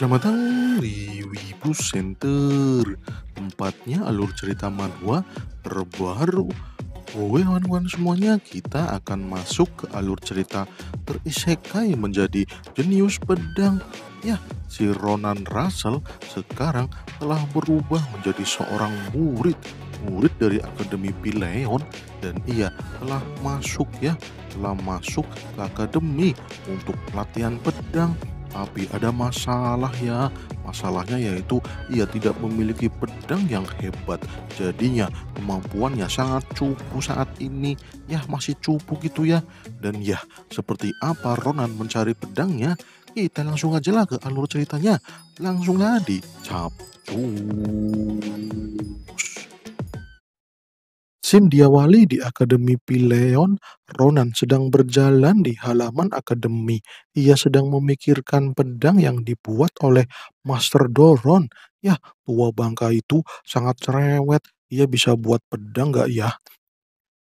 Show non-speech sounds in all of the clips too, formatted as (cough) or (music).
Selamat datang di Wibu Center Tempatnya alur cerita manhwa terbaru kawan-kawan semuanya kita akan masuk ke alur cerita terisekai menjadi jenius pedang Ya, si Ronan Russell sekarang telah berubah menjadi seorang murid Murid dari Akademi Pileon Dan ia telah masuk ya, telah masuk ke akademi untuk pelatihan pedang tapi ada masalah ya. Masalahnya yaitu ia tidak memiliki pedang yang hebat. Jadinya kemampuannya sangat cupu saat ini. Ya masih cupu gitu ya. Dan ya seperti apa Ronan mencari pedangnya? Kita langsung aja lah ke alur ceritanya. Langsung aja di Capcus. Sim diawali di Akademi Pileon, Ronan sedang berjalan di halaman akademi. Ia sedang memikirkan pedang yang dibuat oleh Master Doron. Ya, tua bangka itu sangat cerewet. Ia bisa buat pedang gak ya?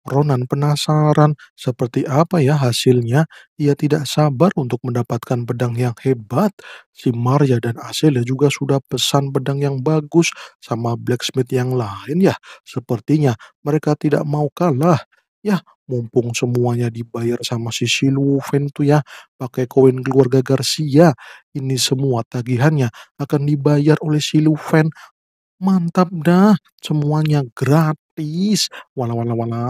Ronan penasaran seperti apa ya hasilnya. Ia tidak sabar untuk mendapatkan pedang yang hebat. Si Maria dan Aselia juga sudah pesan pedang yang bagus sama blacksmith yang lain ya. Sepertinya mereka tidak mau kalah. Ya, mumpung semuanya dibayar sama si Siluven tuh ya, pakai koin keluarga Garcia. Ini semua tagihannya akan dibayar oleh Siluven. Mantap dah, semuanya gratis romantis. wala wala wala.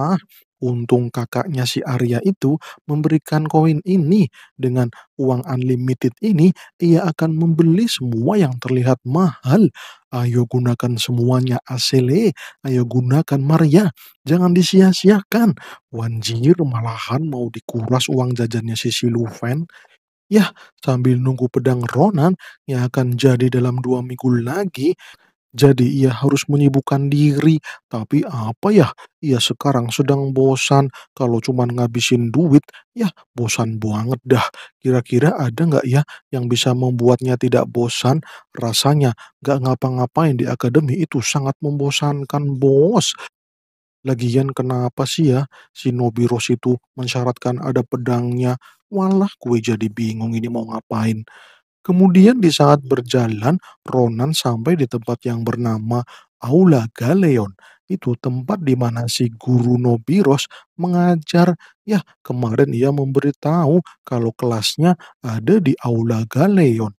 Untung kakaknya si Arya itu memberikan koin ini. Dengan uang unlimited ini, ia akan membeli semua yang terlihat mahal. Ayo gunakan semuanya Asele, ayo gunakan Maria, jangan disia-siakan. Wanjir malahan mau dikuras uang jajannya si Siluven. Yah, sambil nunggu pedang Ronan yang akan jadi dalam dua minggu lagi, jadi ia harus menyibukkan diri, tapi apa ya, ia sekarang sedang bosan. Kalau cuma ngabisin duit, ya bosan banget dah. Kira-kira ada nggak ya yang bisa membuatnya tidak bosan? Rasanya nggak ngapa-ngapain di akademi itu sangat membosankan, bos. Lagian kenapa sih ya si Nobiros itu mensyaratkan ada pedangnya? Walah, gue jadi bingung ini mau ngapain. Kemudian di saat berjalan, Ronan sampai di tempat yang bernama Aula Galeon. Itu tempat di mana si guru Nobiros mengajar. Ya, kemarin ia memberitahu kalau kelasnya ada di Aula Galeon.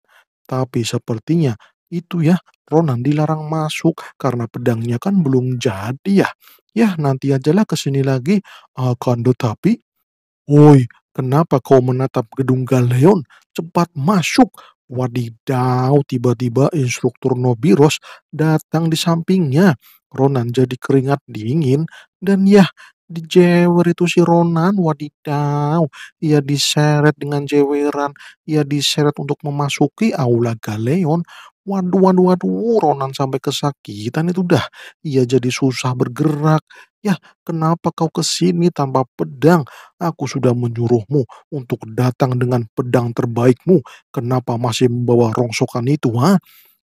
Tapi sepertinya itu ya, Ronan dilarang masuk karena pedangnya kan belum jadi ya. Ya, nanti ajalah ke sini lagi. Akan tetapi, woi, kenapa kau menatap gedung Galeon? Cepat masuk, Wadidaw, tiba-tiba instruktur Nobiros datang di sampingnya. Ronan jadi keringat dingin dan Yah di jewer itu si Ronan, wadidaw. Ia diseret dengan jeweran. Ia diseret untuk memasuki aula Galeon. Waduh, waduh, waduh, Ronan sampai kesakitan itu dah. Ia jadi susah bergerak. Ya, kenapa kau kesini tanpa pedang? Aku sudah menyuruhmu untuk datang dengan pedang terbaikmu. Kenapa masih membawa rongsokan itu, ha?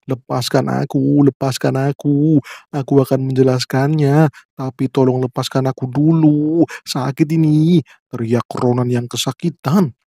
Lepaskan aku, lepaskan aku. Aku akan menjelaskannya, tapi tolong lepaskan aku dulu. Sakit ini, teriak Ronan yang kesakitan.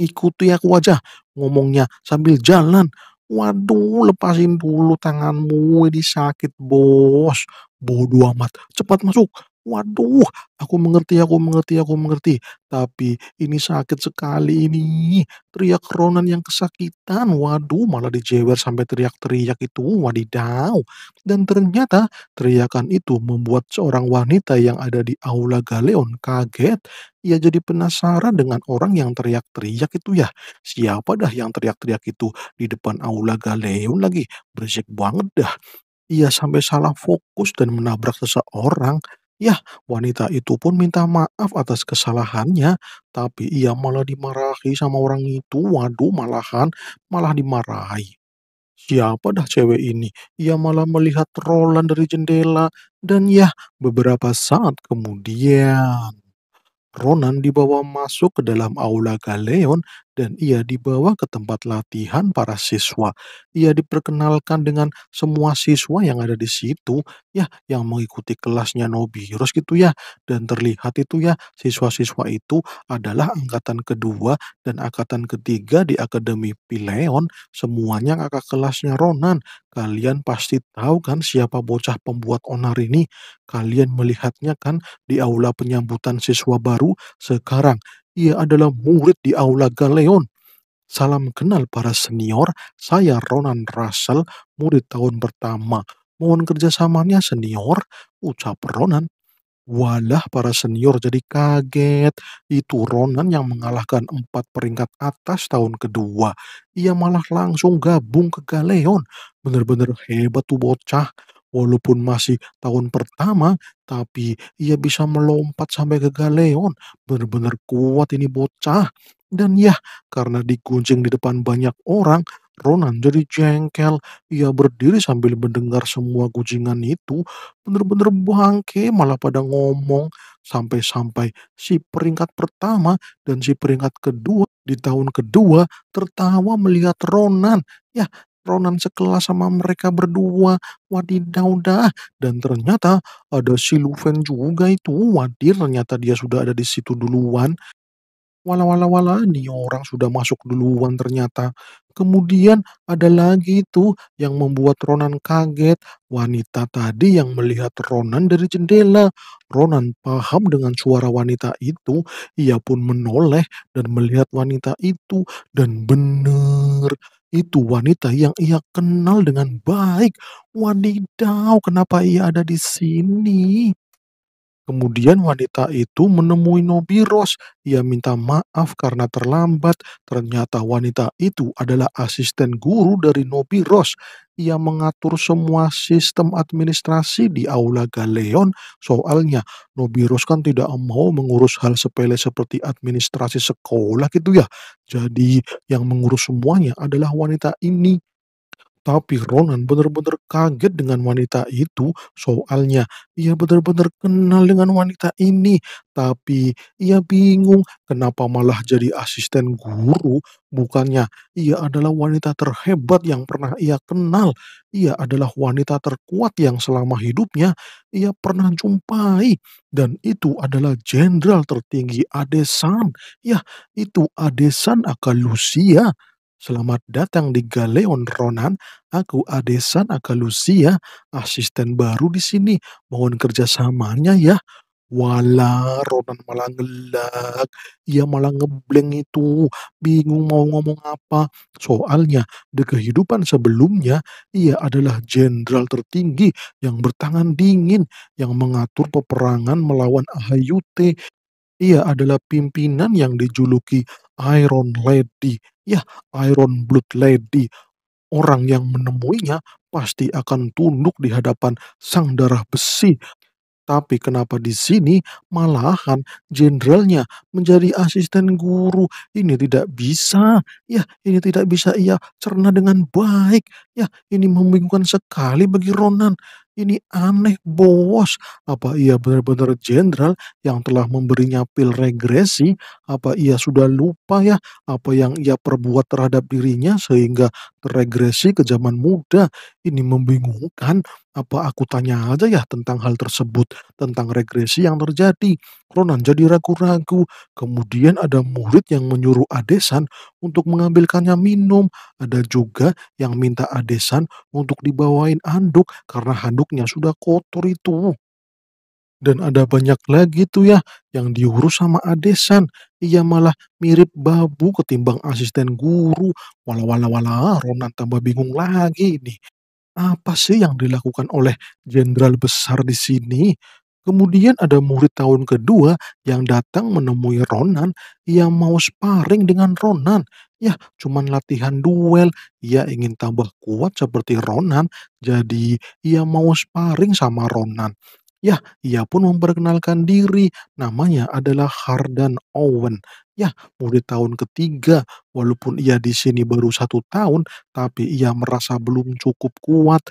Ikuti aku aja, ngomongnya sambil jalan. Waduh, lepasin dulu tanganmu, ini sakit bos. Bodoh amat, cepat masuk. Waduh, aku mengerti, aku mengerti, aku mengerti. Tapi ini sakit sekali ini. Teriak Ronan yang kesakitan. Waduh, malah dijewer sampai teriak-teriak itu. Wadidaw. Dan ternyata teriakan itu membuat seorang wanita yang ada di aula Galeon kaget. Ia jadi penasaran dengan orang yang teriak-teriak itu ya. Siapa dah yang teriak-teriak itu di depan aula Galeon lagi? Berisik banget dah ia sampai salah fokus dan menabrak seseorang ya wanita itu pun minta maaf atas kesalahannya, tapi ia malah dimarahi sama orang itu. Waduh, malahan malah dimarahi. Siapa dah cewek ini? Ia malah melihat Roland dari jendela dan ya beberapa saat kemudian Ronan dibawa masuk ke dalam aula Galeon dan ia dibawa ke tempat latihan para siswa. Ia diperkenalkan dengan semua siswa yang ada di situ, ya, yang mengikuti kelasnya Nobirus gitu ya. Dan terlihat itu ya, siswa-siswa itu adalah angkatan kedua dan angkatan ketiga di Akademi Pileon, semuanya kakak kelasnya Ronan. Kalian pasti tahu kan siapa bocah pembuat onar ini? Kalian melihatnya kan di aula penyambutan siswa baru sekarang ia adalah murid di Aula Galeon. Salam kenal para senior, saya Ronan Russell, murid tahun pertama. Mohon kerjasamanya senior, ucap Ronan. Walah para senior jadi kaget. Itu Ronan yang mengalahkan empat peringkat atas tahun kedua. Ia malah langsung gabung ke Galeon. Bener-bener hebat tuh bocah. Walaupun masih tahun pertama, tapi ia bisa melompat sampai ke galeon. Benar-benar kuat ini bocah. Dan ya, karena digunjing di depan banyak orang, Ronan jadi jengkel. Ia berdiri sambil mendengar semua gunjingan itu. Benar-benar bangke malah pada ngomong. Sampai-sampai si peringkat pertama dan si peringkat kedua di tahun kedua tertawa melihat Ronan. Ya, Ronan sekelas sama mereka berdua. Wadidaw dah. Dan ternyata ada si Luven juga itu. Wadir ternyata dia sudah ada di situ duluan. Wala wala wala nih orang sudah masuk duluan ternyata. Kemudian ada lagi itu yang membuat Ronan kaget. Wanita tadi yang melihat Ronan dari jendela. Ronan paham dengan suara wanita itu. Ia pun menoleh dan melihat wanita itu. Dan benar itu wanita yang ia kenal dengan baik. Wanita, kenapa ia ada di sini? Kemudian wanita itu menemui Nobiros. Ia minta maaf karena terlambat. Ternyata wanita itu adalah asisten guru dari Nobiros. Ia mengatur semua sistem administrasi di Aula Galeon. Soalnya Nobiros kan tidak mau mengurus hal sepele seperti administrasi sekolah gitu ya. Jadi yang mengurus semuanya adalah wanita ini. Tapi Ronan benar-benar kaget dengan wanita itu, soalnya ia benar-benar kenal dengan wanita ini. Tapi ia bingung kenapa malah jadi asisten guru. Bukannya ia adalah wanita terhebat yang pernah ia kenal. Ia adalah wanita terkuat yang selama hidupnya ia pernah jumpai. Dan itu adalah jenderal tertinggi Adesan. Ya, itu Adesan Akalusia. Selamat datang di Galeon Ronan. Aku Adesan Akalusia, asisten baru di sini. Mohon kerjasamanya ya. Wala, Ronan malah ngelak. Ia malah ngebleng itu. Bingung mau ngomong apa. Soalnya, di kehidupan sebelumnya, ia adalah jenderal tertinggi yang bertangan dingin, yang mengatur peperangan melawan Ahayute ia adalah pimpinan yang dijuluki Iron Lady. Ya, Iron Blood Lady. Orang yang menemuinya pasti akan tunduk di hadapan sang darah besi. Tapi kenapa di sini malahan jenderalnya menjadi asisten guru? Ini tidak bisa. Ya, ini tidak bisa ia cerna dengan baik. Ya, ini membingungkan sekali bagi Ronan. Ini aneh bos. Apa ia benar-benar jenderal yang telah memberinya pil regresi? Apa ia sudah lupa ya apa yang ia perbuat terhadap dirinya sehingga terregresi ke zaman muda? Ini membingungkan. Apa aku tanya aja ya tentang hal tersebut, tentang regresi yang terjadi. Ronan jadi ragu-ragu. Kemudian ada murid yang menyuruh Adesan untuk mengambilkannya minum. Ada juga yang minta Adesan untuk dibawain handuk karena handuknya sudah kotor itu. Dan ada banyak lagi tuh ya yang diurus sama Adesan. Ia malah mirip babu ketimbang asisten guru. Walau walau wala Ronan tambah bingung lagi nih. Apa sih yang dilakukan oleh jenderal besar di sini? Kemudian ada murid tahun kedua yang datang menemui Ronan yang mau sparring dengan Ronan. Ya, cuman latihan duel. Ia ingin tambah kuat seperti Ronan, jadi ia mau sparring sama Ronan. Ya, ia pun memperkenalkan diri. Namanya adalah Hardan Owen. Ya, murid tahun ketiga. Walaupun ia di sini baru satu tahun, tapi ia merasa belum cukup kuat.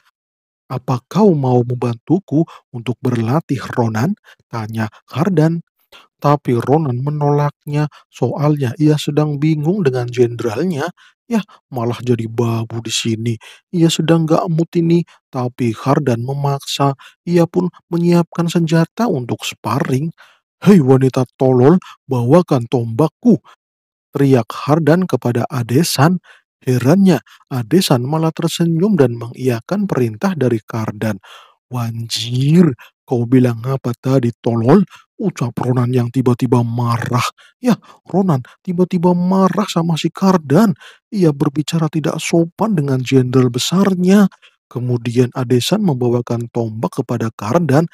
Apa kau mau membantuku untuk berlatih Ronan? Tanya Hardan. Tapi Ronan menolaknya, soalnya ia sedang bingung dengan jenderalnya. Yah, malah jadi babu di sini. Ia sedang gak ini, tapi Hardan memaksa. Ia pun menyiapkan senjata untuk sparring. Hei wanita tolol, bawakan tombakku. Teriak Hardan kepada Adesan Herannya, Adesan malah tersenyum dan mengiakan perintah dari Kardan. Wanjir, kau bilang apa tadi, tolol? Ucap Ronan yang tiba-tiba marah. Ya, Ronan tiba-tiba marah sama si Kardan. Ia berbicara tidak sopan dengan jenderal besarnya. Kemudian Adesan membawakan tombak kepada Kardan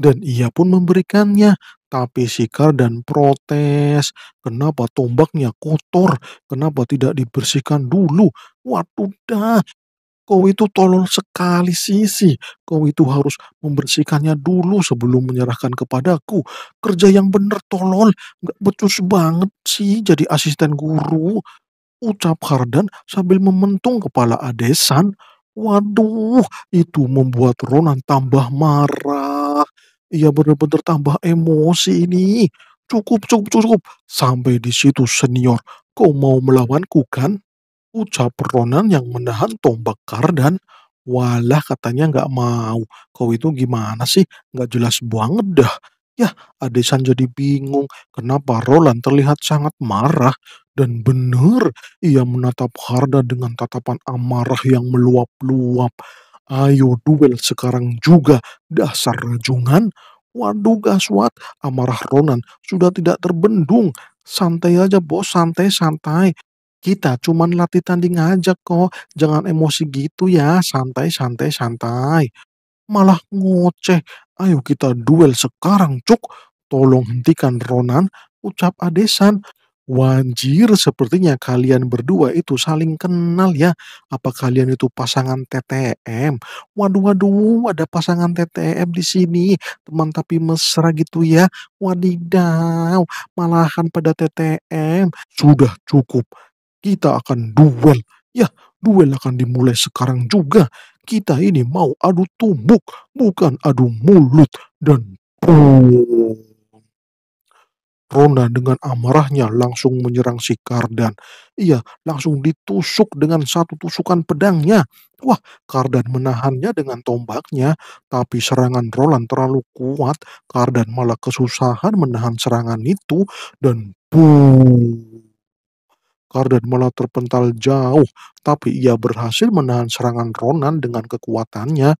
dan ia pun memberikannya. Tapi Sikar dan protes, kenapa tombaknya kotor, kenapa tidak dibersihkan dulu. Waduh dah, kau itu tolong sekali sisi. Kau itu harus membersihkannya dulu sebelum menyerahkan kepadaku. Kerja yang benar, tolol, Gak becus banget sih jadi asisten guru. Ucap Hardan sambil mementung kepala Adesan. Waduh, itu membuat Ronan tambah marah. Iya benar-benar tambah emosi ini. Cukup, cukup, cukup. Sampai di situ senior. Kau mau melawanku kan? Ucap Ronan yang menahan tombak kardan. walah katanya nggak mau. Kau itu gimana sih? Nggak jelas banget dah. Ya, Adesan jadi bingung kenapa Roland terlihat sangat marah. Dan benar, ia menatap Harda dengan tatapan amarah yang meluap-luap. Ayo duel sekarang juga, dasar rajungan. Waduh gaswat, amarah Ronan sudah tidak terbendung. Santai aja bos, santai-santai. Kita cuman latih tanding aja kok, jangan emosi gitu ya, santai-santai-santai. Malah ngoceh, ayo kita duel sekarang cuk. Tolong hentikan Ronan, ucap Adesan Wanjir sepertinya kalian berdua itu saling kenal ya. Apa kalian itu pasangan TTM? Waduh, waduh, ada pasangan TTM di sini. Teman tapi mesra gitu ya. Wadidaw, malahan pada TTM. Sudah cukup. Kita akan duel. Ya, duel akan dimulai sekarang juga. Kita ini mau adu tumbuk, bukan adu mulut dan boom. Rona dengan amarahnya langsung menyerang si Kardan. Ia langsung ditusuk dengan satu tusukan pedangnya. Wah, Kardan menahannya dengan tombaknya, tapi serangan Roland terlalu kuat. Kardan malah kesusahan menahan serangan itu dan boom. Kardan malah terpental jauh, tapi ia berhasil menahan serangan Ronan dengan kekuatannya.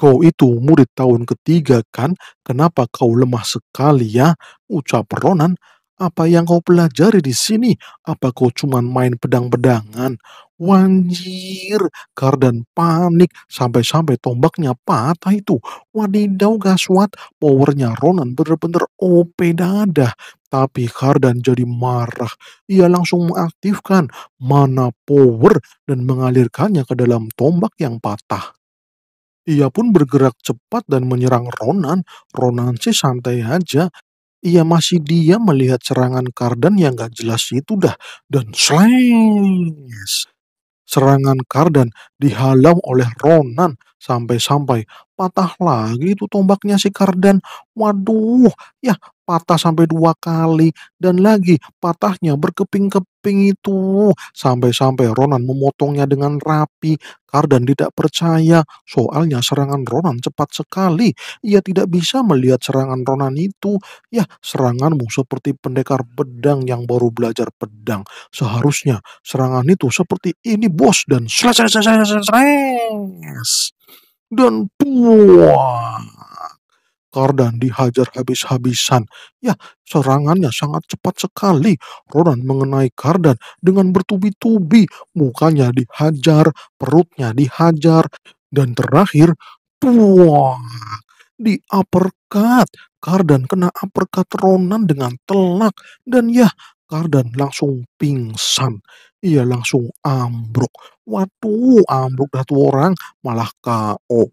Kau itu murid tahun ketiga kan? Kenapa kau lemah sekali ya? Ucap Ronan. Apa yang kau pelajari di sini? Apa kau cuma main pedang-pedangan? Wanjir, Gardan panik sampai-sampai tombaknya patah itu. Wadidaw gaswat, powernya Ronan bener-bener OP dadah. Tapi Gardan jadi marah. Ia langsung mengaktifkan mana power dan mengalirkannya ke dalam tombak yang patah. Ia pun bergerak cepat dan menyerang Ronan. Ronan sih santai aja. Ia masih diam melihat serangan Kardan yang gak jelas itu dah. Dan slengs. Serangan Kardan dihalau oleh Ronan sampai-sampai patah lagi itu tombaknya si Kardan. Waduh, ya patah sampai dua kali dan lagi patahnya berkeping-keping itu sampai-sampai Ronan memotongnya dengan rapi Kardan tidak percaya soalnya serangan Ronan cepat sekali ia tidak bisa melihat serangan Ronan itu ya seranganmu seperti pendekar pedang yang baru belajar pedang seharusnya serangan itu seperti ini bos dan stres dan buah dibakar dan dihajar habis-habisan. Ya, serangannya sangat cepat sekali. Ronan mengenai Kardan dengan bertubi-tubi. Mukanya dihajar, perutnya dihajar. Dan terakhir, tuang, di uppercut. Kardan kena uppercut Ronan dengan telak. Dan ya, Kardan langsung pingsan. Ia langsung ambruk. Waduh, ambruk datu orang malah KO.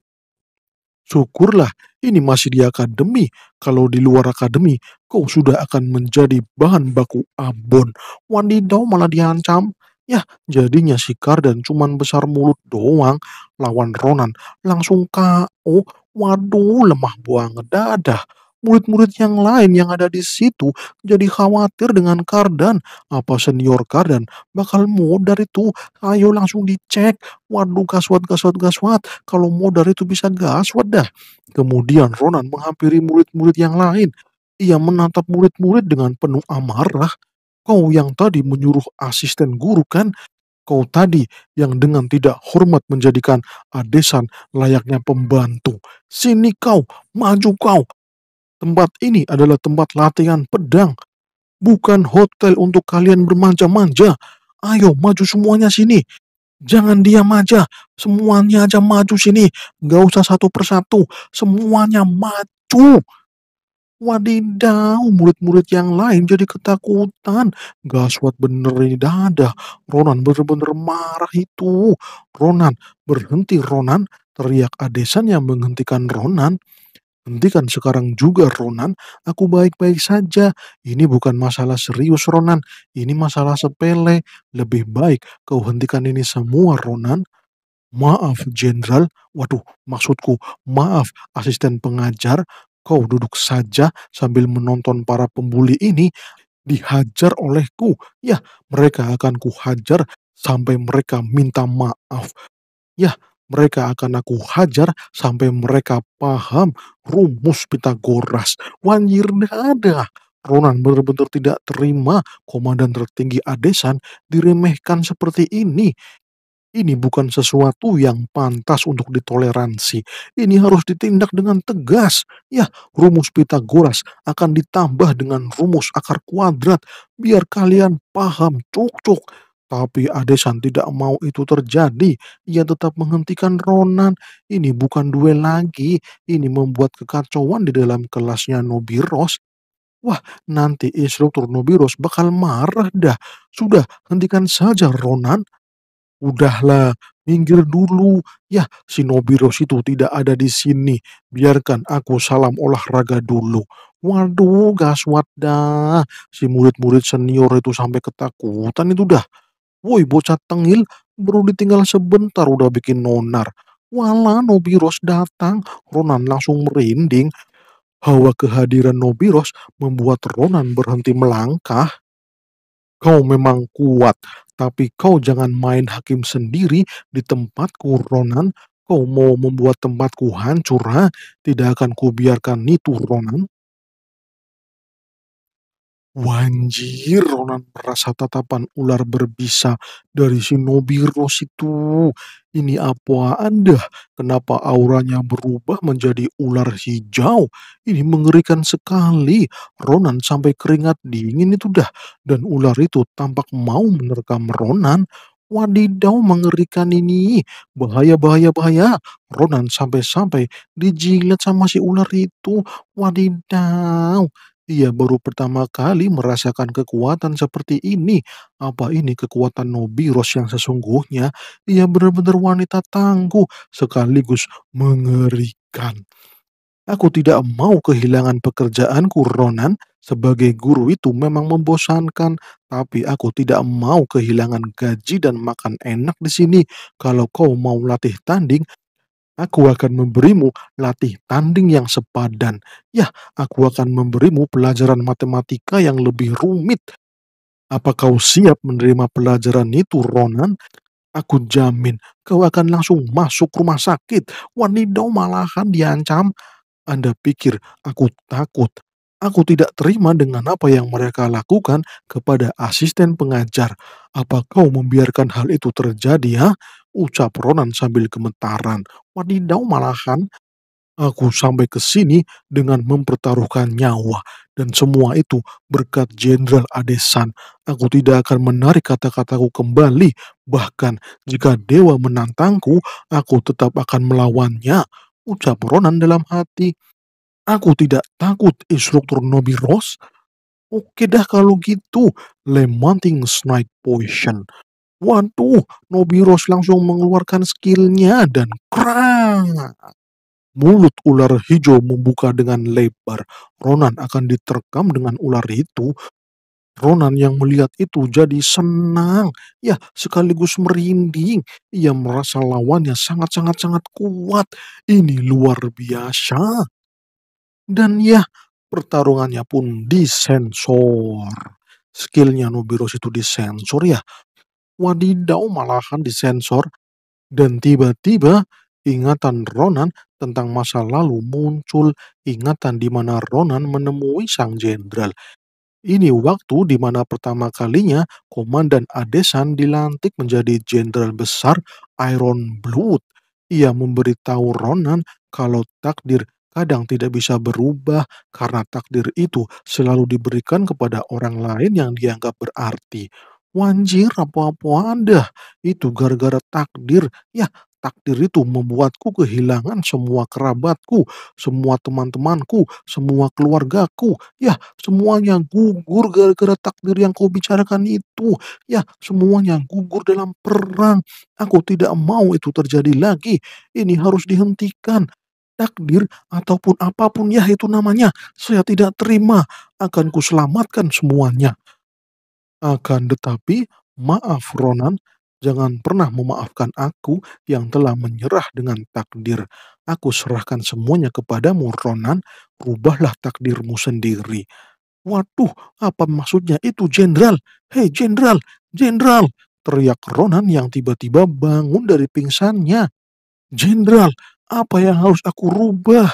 Syukurlah ini masih di akademi. Kalau di luar akademi, kau sudah akan menjadi bahan baku abon. Wandi Wadidaw malah diancam. Ya, jadinya si Kardan cuman besar mulut doang lawan Ronan. Langsung kau. Waduh, lemah buang dadah. Murid-murid yang lain yang ada di situ jadi khawatir dengan Kardan. Apa senior Kardan bakal modar itu? Ayo langsung dicek. Waduh gaswat gaswat gaswat. Kalau modar itu bisa gaswat dah. Kemudian Ronan menghampiri murid-murid yang lain. Ia menatap murid-murid dengan penuh amarah. Kau yang tadi menyuruh asisten guru kan? kau tadi yang dengan tidak hormat menjadikan adesan layaknya pembantu. Sini kau, maju kau, Tempat ini adalah tempat latihan pedang, bukan hotel untuk kalian bermanja-manja. Ayo maju semuanya sini. Jangan diam aja, semuanya aja maju sini. Gak usah satu persatu, semuanya maju. Wadidaw, murid-murid yang lain jadi ketakutan. Gaswat bener ini dada. Ronan bener-bener marah itu. Ronan, berhenti Ronan. Teriak Adesan yang menghentikan Ronan. Hentikan sekarang juga, Ronan. Aku baik-baik saja. Ini bukan masalah serius, Ronan. Ini masalah sepele. Lebih baik kau hentikan ini semua, Ronan. Maaf, Jenderal. Waduh, maksudku, maaf, asisten pengajar. Kau duduk saja sambil menonton para pembuli ini dihajar olehku. Ya, mereka akan kuhajar sampai mereka minta maaf. Ya, mereka akan aku hajar sampai mereka paham rumus Pitagoras. tidak ada. Ronan benar-benar tidak terima komandan tertinggi Adesan diremehkan seperti ini. Ini bukan sesuatu yang pantas untuk ditoleransi. Ini harus ditindak dengan tegas. Ya, rumus Pitagoras akan ditambah dengan rumus akar kuadrat biar kalian paham cuk-cuk. Tapi Adesan tidak mau itu terjadi. Ia tetap menghentikan Ronan. Ini bukan duel lagi. Ini membuat kekacauan di dalam kelasnya Nobiros. Wah, nanti instruktur Nobiros bakal marah dah. Sudah, hentikan saja Ronan. Udahlah, minggir dulu. Ya, si Nobiros itu tidak ada di sini. Biarkan aku salam olahraga dulu. Waduh, gaswat dah. Si murid-murid senior itu sampai ketakutan itu dah. Woi bocah tengil baru ditinggal sebentar udah bikin nonar. Wala Nobiros datang, Ronan langsung merinding. Hawa kehadiran Nobiros membuat Ronan berhenti melangkah. Kau memang kuat, tapi kau jangan main hakim sendiri di tempatku, Ronan. Kau mau membuat tempatku hancur, ha? Tidak akan kubiarkan itu, Ronan. Wanjir, Ronan merasa tatapan ular berbisa dari Shinobiros itu. Ini apa anda? Kenapa auranya berubah menjadi ular hijau? Ini mengerikan sekali. Ronan sampai keringat dingin itu dah. Dan ular itu tampak mau menerkam Ronan. Wadidaw mengerikan ini. Bahaya, bahaya, bahaya. Ronan sampai-sampai dijilat sama si ular itu. Wadidaw. Ia baru pertama kali merasakan kekuatan seperti ini. Apa ini kekuatan Nobiros yang sesungguhnya? Ia benar-benar wanita tangguh sekaligus mengerikan. Aku tidak mau kehilangan pekerjaanku, Ronan. Sebagai guru itu memang membosankan, tapi aku tidak mau kehilangan gaji dan makan enak di sini. Kalau kau mau latih tanding, Aku akan memberimu latih tanding yang sepadan. Ya, aku akan memberimu pelajaran matematika yang lebih rumit. Apa kau siap menerima pelajaran itu, Ronan? Aku jamin kau akan langsung masuk rumah sakit. Wanidau malahan diancam. Anda pikir aku takut? Aku tidak terima dengan apa yang mereka lakukan kepada asisten pengajar. Apa kau membiarkan hal itu terjadi, ya? ucap Ronan sambil gemetaran. Wadidaw malahan aku sampai ke sini dengan mempertaruhkan nyawa dan semua itu berkat Jenderal Adesan. Aku tidak akan menarik kata-kataku kembali, bahkan jika dewa menantangku, aku tetap akan melawannya, ucap Ronan dalam hati. Aku tidak takut instruktur Nobi Ross. Oke dah kalau gitu, Lemanting Snipe Potion. Waduh, Nobiros langsung mengeluarkan skillnya dan krang. Mulut ular hijau membuka dengan lebar. Ronan akan diterkam dengan ular itu. Ronan yang melihat itu jadi senang, ya sekaligus merinding. Ia merasa lawannya sangat-sangat-sangat kuat. Ini luar biasa. Dan ya, pertarungannya pun disensor skillnya Nobiros itu disensor ya Wadidau malahan disensor dan tiba-tiba ingatan Ronan tentang masa lalu muncul ingatan di mana Ronan menemui sang jenderal. Ini waktu di mana pertama kalinya Komandan Adesan dilantik menjadi jenderal besar Iron Blood. Ia memberitahu Ronan kalau takdir kadang tidak bisa berubah karena takdir itu selalu diberikan kepada orang lain yang dianggap berarti. Wanjir apa-apaan dah. Itu gara-gara takdir. Ya takdir itu membuatku kehilangan semua kerabatku, semua teman-temanku, semua keluargaku. Ya, semuanya gugur gara-gara takdir yang kau bicarakan itu. Ya, semuanya gugur dalam perang. Aku tidak mau itu terjadi lagi. Ini harus dihentikan. Takdir ataupun apapun ya itu namanya, saya tidak terima. Akan kuselamatkan semuanya. Akan tetapi, maaf Ronan, jangan pernah memaafkan aku yang telah menyerah dengan takdir. Aku serahkan semuanya kepadamu, Ronan. Rubahlah takdirmu sendiri. Waduh, apa maksudnya itu, Jenderal? Hei, Jenderal! Jenderal! Teriak Ronan yang tiba-tiba bangun dari pingsannya. Jenderal, apa yang harus aku rubah?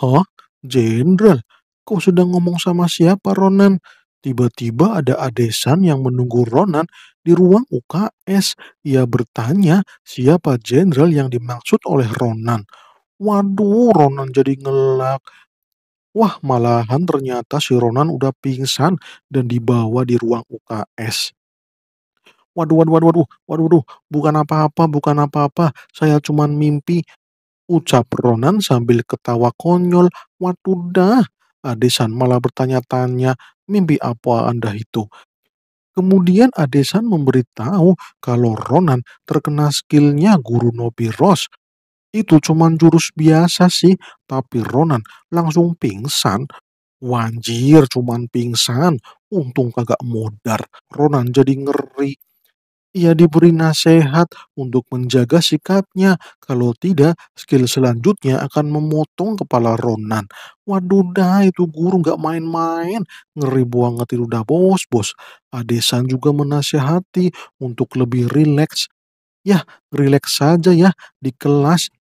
Hah? Jenderal, kau sedang ngomong sama siapa, Ronan? Tiba-tiba ada Adesan yang menunggu Ronan di ruang UKS. Ia bertanya siapa jenderal yang dimaksud oleh Ronan. Waduh, Ronan jadi ngelak. Wah, malahan ternyata si Ronan udah pingsan dan dibawa di ruang UKS. Waduh, waduh, waduh, waduh, waduh, bukan apa-apa, bukan apa-apa. Saya cuma mimpi, ucap Ronan sambil ketawa konyol. Waduh dah, Adesan malah bertanya-tanya, "Mimpi apa Anda itu?" Kemudian Adesan memberitahu kalau Ronan terkena skillnya guru Nobi Ross. Itu cuman jurus biasa sih, tapi Ronan langsung pingsan. Wanjir cuman pingsan, untung kagak modar. Ronan jadi ngeri ia diberi nasihat untuk menjaga sikapnya. Kalau tidak, skill selanjutnya akan memotong kepala Ronan. Waduh dah, itu guru gak main-main. Ngeri buang itu udah bos, bos. Adesan juga menasihati untuk lebih rileks. Ya, rileks saja ya di kelas.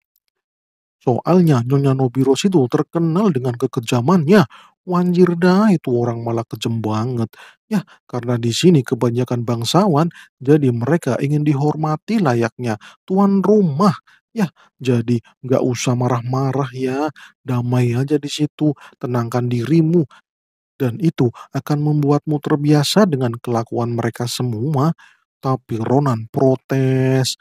Soalnya Nyonya Nobiros itu terkenal dengan kekejamannya. Wanjir dah, itu orang malah kejem banget. Ya, karena di sini kebanyakan bangsawan, jadi mereka ingin dihormati layaknya tuan rumah. Ya, jadi nggak usah marah-marah ya, damai aja di situ, tenangkan dirimu. Dan itu akan membuatmu terbiasa dengan kelakuan mereka semua. Tapi Ronan protes.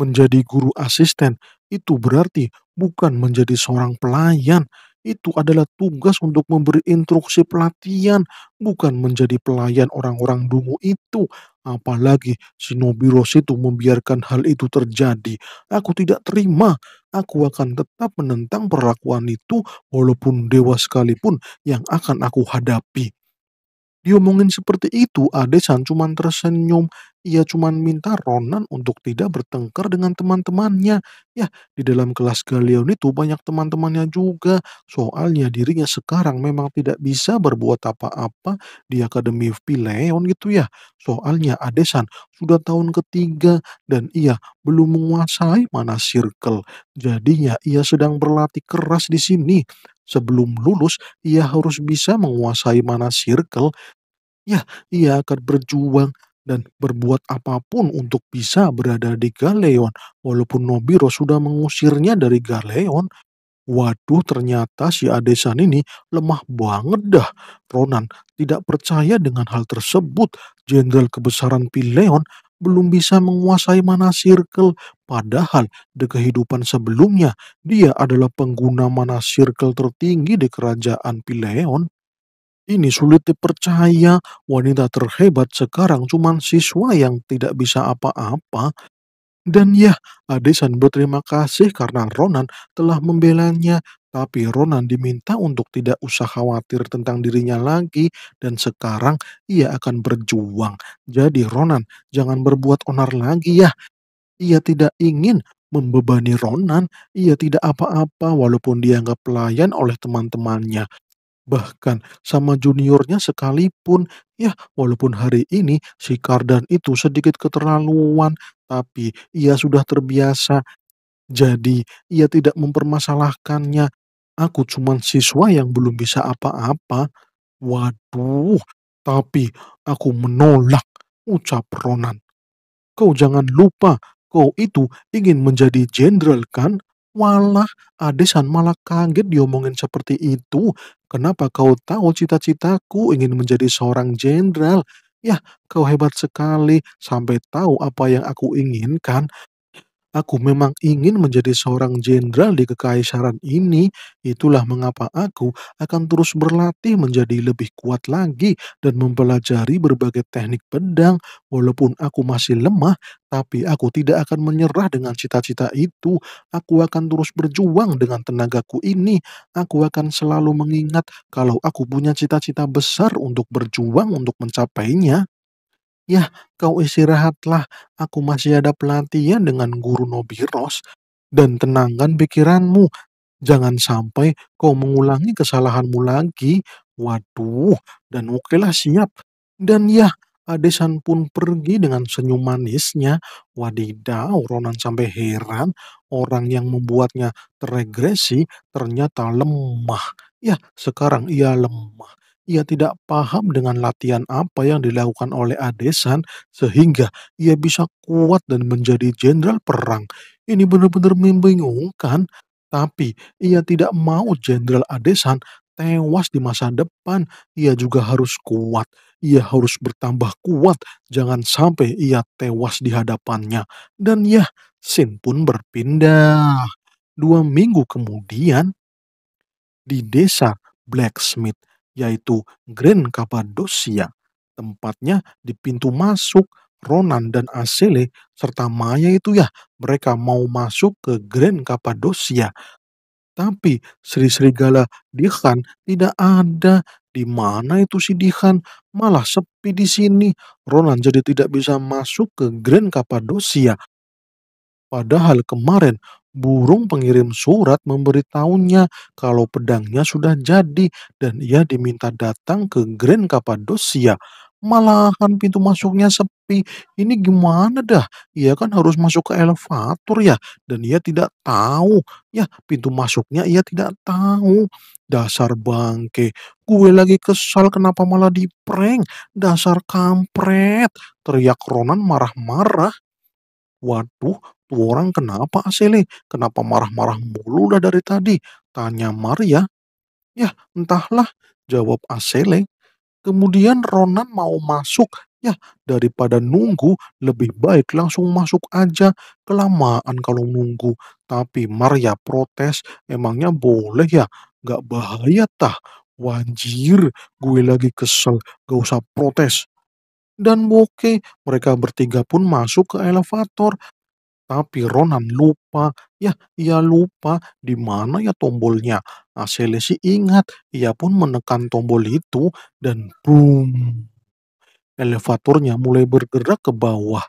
Menjadi guru asisten itu berarti bukan menjadi seorang pelayan itu adalah tugas untuk memberi instruksi pelatihan, bukan menjadi pelayan orang-orang dungu itu. Apalagi Shinobiros itu membiarkan hal itu terjadi. Aku tidak terima. Aku akan tetap menentang perlakuan itu walaupun dewa sekalipun yang akan aku hadapi. Diomongin seperti itu, Adesan cuma tersenyum. Ia cuma minta Ronan untuk tidak bertengkar dengan teman-temannya. Ya, di dalam kelas Galion itu banyak teman-temannya juga. Soalnya dirinya sekarang memang tidak bisa berbuat apa-apa di Akademi Pileon gitu ya. Soalnya Adesan sudah tahun ketiga dan ia belum menguasai mana circle. Jadinya ia sedang berlatih keras di sini. Sebelum lulus, ia harus bisa menguasai mana circle. Ya, ia akan berjuang dan berbuat apapun untuk bisa berada di Galeon. Walaupun Nobiro sudah mengusirnya dari Galeon, Waduh, ternyata si Adesan ini lemah banget dah. Ronan tidak percaya dengan hal tersebut. Jenderal kebesaran Pileon belum bisa menguasai mana circle, padahal di kehidupan sebelumnya dia adalah pengguna mana circle tertinggi di kerajaan Pileon. Ini sulit dipercaya, wanita terhebat sekarang cuma siswa yang tidak bisa apa-apa dan ya, Adesan berterima kasih karena Ronan telah membelanya, tapi Ronan diminta untuk tidak usah khawatir tentang dirinya lagi dan sekarang ia akan berjuang. Jadi Ronan, jangan berbuat onar lagi ya. Ia tidak ingin membebani Ronan, ia tidak apa-apa walaupun dianggap pelayan oleh teman-temannya. Bahkan sama juniornya sekalipun, ya walaupun hari ini si Kardan itu sedikit keterlaluan, tapi ia sudah terbiasa. Jadi, ia tidak mempermasalahkannya. Aku cuman siswa yang belum bisa apa-apa. Waduh, tapi aku menolak, ucap Ronan. Kau jangan lupa, kau itu ingin menjadi jenderal kan? Walah, Adesan malah kaget diomongin seperti itu. Kenapa kau tahu cita-citaku ingin menjadi seorang jenderal? Ya, kau hebat sekali, sampai tahu apa yang aku inginkan. Aku memang ingin menjadi seorang jenderal di kekaisaran ini. Itulah mengapa aku akan terus berlatih menjadi lebih kuat lagi dan mempelajari berbagai teknik pedang. Walaupun aku masih lemah, tapi aku tidak akan menyerah dengan cita-cita itu. Aku akan terus berjuang dengan tenagaku ini. Aku akan selalu mengingat kalau aku punya cita-cita besar untuk berjuang untuk mencapainya. Ya, kau istirahatlah. Aku masih ada pelatihan dengan guru Nobiros. Dan tenangkan pikiranmu. Jangan sampai kau mengulangi kesalahanmu lagi. Waduh, dan okelah siap. Dan ya, Adesan pun pergi dengan senyum manisnya. Wadidaw, Ronan sampai heran. Orang yang membuatnya terregresi ternyata lemah. Ya, sekarang ia lemah ia tidak paham dengan latihan apa yang dilakukan oleh Adesan sehingga ia bisa kuat dan menjadi jenderal perang. Ini benar-benar membingungkan, tapi ia tidak mau jenderal Adesan tewas di masa depan. Ia juga harus kuat, ia harus bertambah kuat, jangan sampai ia tewas di hadapannya. Dan ya, Sin pun berpindah. Dua minggu kemudian, di desa Blacksmith, yaitu Grand Cappadocia. Tempatnya di pintu masuk Ronan dan Asele serta Maya itu ya mereka mau masuk ke Grand Cappadocia. Tapi Sri Serigala Dihan tidak ada. Di mana itu si Dihan? Malah sepi di sini. Ronan jadi tidak bisa masuk ke Grand Cappadocia. Padahal kemarin Burung pengirim surat memberitahunya kalau pedangnya sudah jadi dan ia diminta datang ke Grand Cappadocia. Malahan pintu masuknya sepi. Ini gimana dah? Ia kan harus masuk ke elevator ya dan ia tidak tahu. Ya, pintu masuknya ia tidak tahu. Dasar bangke, gue lagi kesal kenapa malah di prank. Dasar kampret, teriak Ronan marah-marah. Waduh, Tuh orang kenapa Asele? Kenapa marah-marah mulu dah dari tadi? Tanya Maria. Ya, entahlah, jawab Asele. Kemudian Ronan mau masuk. Ya, daripada nunggu, lebih baik langsung masuk aja. Kelamaan kalau nunggu. Tapi Maria protes, emangnya boleh ya? Gak bahaya tah? Wanjir, gue lagi kesel, gak usah protes. Dan oke mereka bertiga pun masuk ke elevator tapi Ronan lupa, ya ia lupa di mana ya tombolnya. Nah, sih ingat, ia pun menekan tombol itu dan boom. Elevatornya mulai bergerak ke bawah.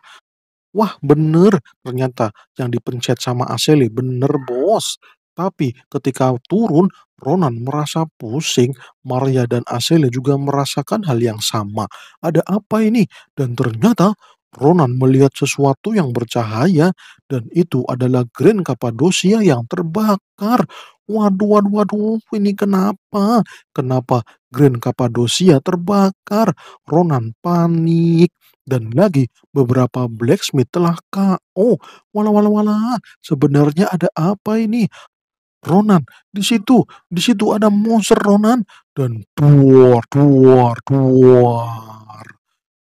Wah bener ternyata yang dipencet sama Aseli bener bos. Tapi ketika turun Ronan merasa pusing, Maria dan Aseli juga merasakan hal yang sama. Ada apa ini? Dan ternyata Ronan melihat sesuatu yang bercahaya dan itu adalah Grand Kapadosia yang terbakar. Waduh, waduh, waduh, ini kenapa? Kenapa Grand Kapadosia terbakar? Ronan panik. Dan lagi beberapa blacksmith telah KO. Wala wala wala, sebenarnya ada apa ini? Ronan, di situ, di situ ada monster Ronan dan duar duar duar.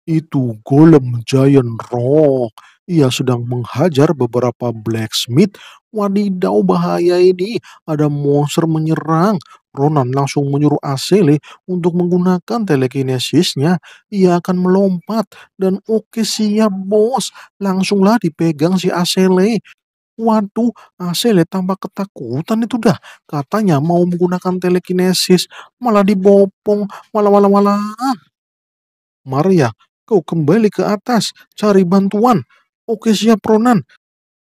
Itu golem Giant Rock. Ia sedang menghajar beberapa blacksmith. Wadidaw bahaya ini, ada monster menyerang. Ronan langsung menyuruh Asele untuk menggunakan telekinesisnya. Ia akan melompat dan oke siap bos. Langsunglah dipegang si Asele. Waduh, Asele tampak ketakutan itu dah. Katanya mau menggunakan telekinesis, malah dibopong, malah malah malah. Maria ya, Kau kembali ke atas, cari bantuan. Oke siap Ronan.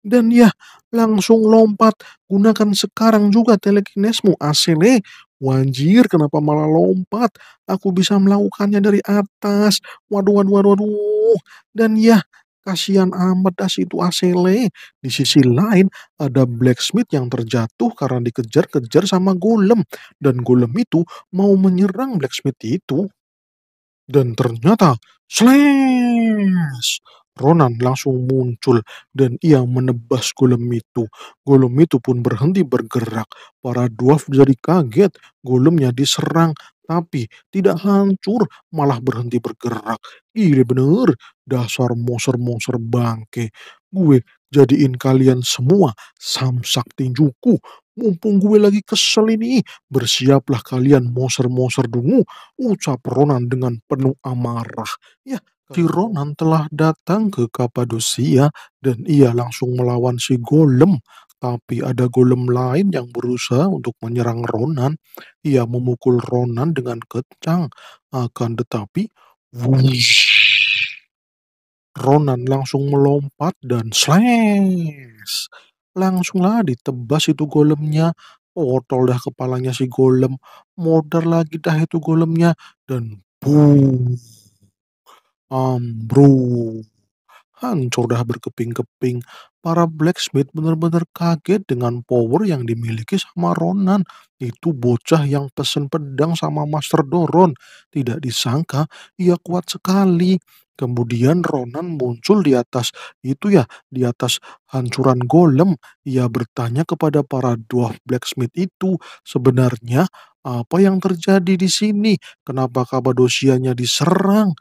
Dan ya, langsung lompat. Gunakan sekarang juga telekinesmu. Asele, Wajir, kenapa malah lompat? Aku bisa melakukannya dari atas. Waduh, waduh, waduh, waduh. Dan ya, kasihan amat dah situ Asele. Di sisi lain, ada blacksmith yang terjatuh karena dikejar-kejar sama golem. Dan golem itu mau menyerang blacksmith itu. Dan ternyata, slash! Ronan langsung muncul dan ia menebas golem itu. Golem itu pun berhenti bergerak. Para dwarf jadi kaget. Golemnya diserang tapi tidak hancur, malah berhenti bergerak. Iya bener, dasar monster-monster bangke. Gue jadiin kalian semua samsak tinjuku. Mumpung gue lagi kesel ini, bersiaplah kalian moser-moser dungu, ucap Ronan dengan penuh amarah. Ya, si Ronan telah datang ke Kapadosia dan ia langsung melawan si Golem. Tapi ada golem lain yang berusaha untuk menyerang Ronan. Ia memukul Ronan dengan kencang. Akan tetapi, wush, Ronan langsung melompat dan slash. Langsunglah ditebas itu golemnya. Potol dah kepalanya si golem. Modar lagi dah itu golemnya. Dan boom. Ambro. Hancur dah berkeping-keping para blacksmith benar-benar kaget dengan power yang dimiliki sama Ronan. Itu bocah yang pesen pedang sama Master Doron. Tidak disangka ia kuat sekali. Kemudian Ronan muncul di atas itu ya, di atas hancuran golem. Ia bertanya kepada para dwarf blacksmith itu, sebenarnya apa yang terjadi di sini? Kenapa Kabadosianya diserang?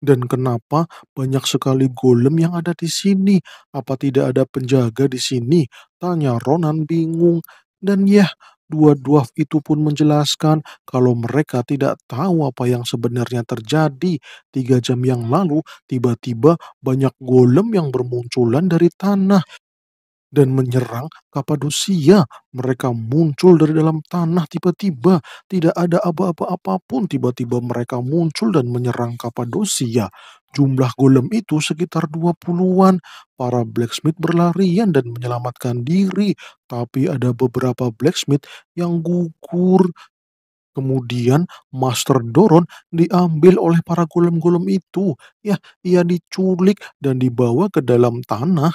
Dan kenapa banyak sekali golem yang ada di sini? Apa tidak ada penjaga di sini? Tanya Ronan bingung. Dan ya, dua dwarf itu pun menjelaskan kalau mereka tidak tahu apa yang sebenarnya terjadi. Tiga jam yang lalu, tiba-tiba banyak golem yang bermunculan dari tanah dan menyerang Kapadosia. Mereka muncul dari dalam tanah tiba-tiba, tidak ada apa-apa apapun. Tiba-tiba mereka muncul dan menyerang Kapadosia. Jumlah golem itu sekitar 20-an. Para blacksmith berlarian dan menyelamatkan diri, tapi ada beberapa blacksmith yang gugur. Kemudian Master Doron diambil oleh para golem-golem itu. Ya, ia diculik dan dibawa ke dalam tanah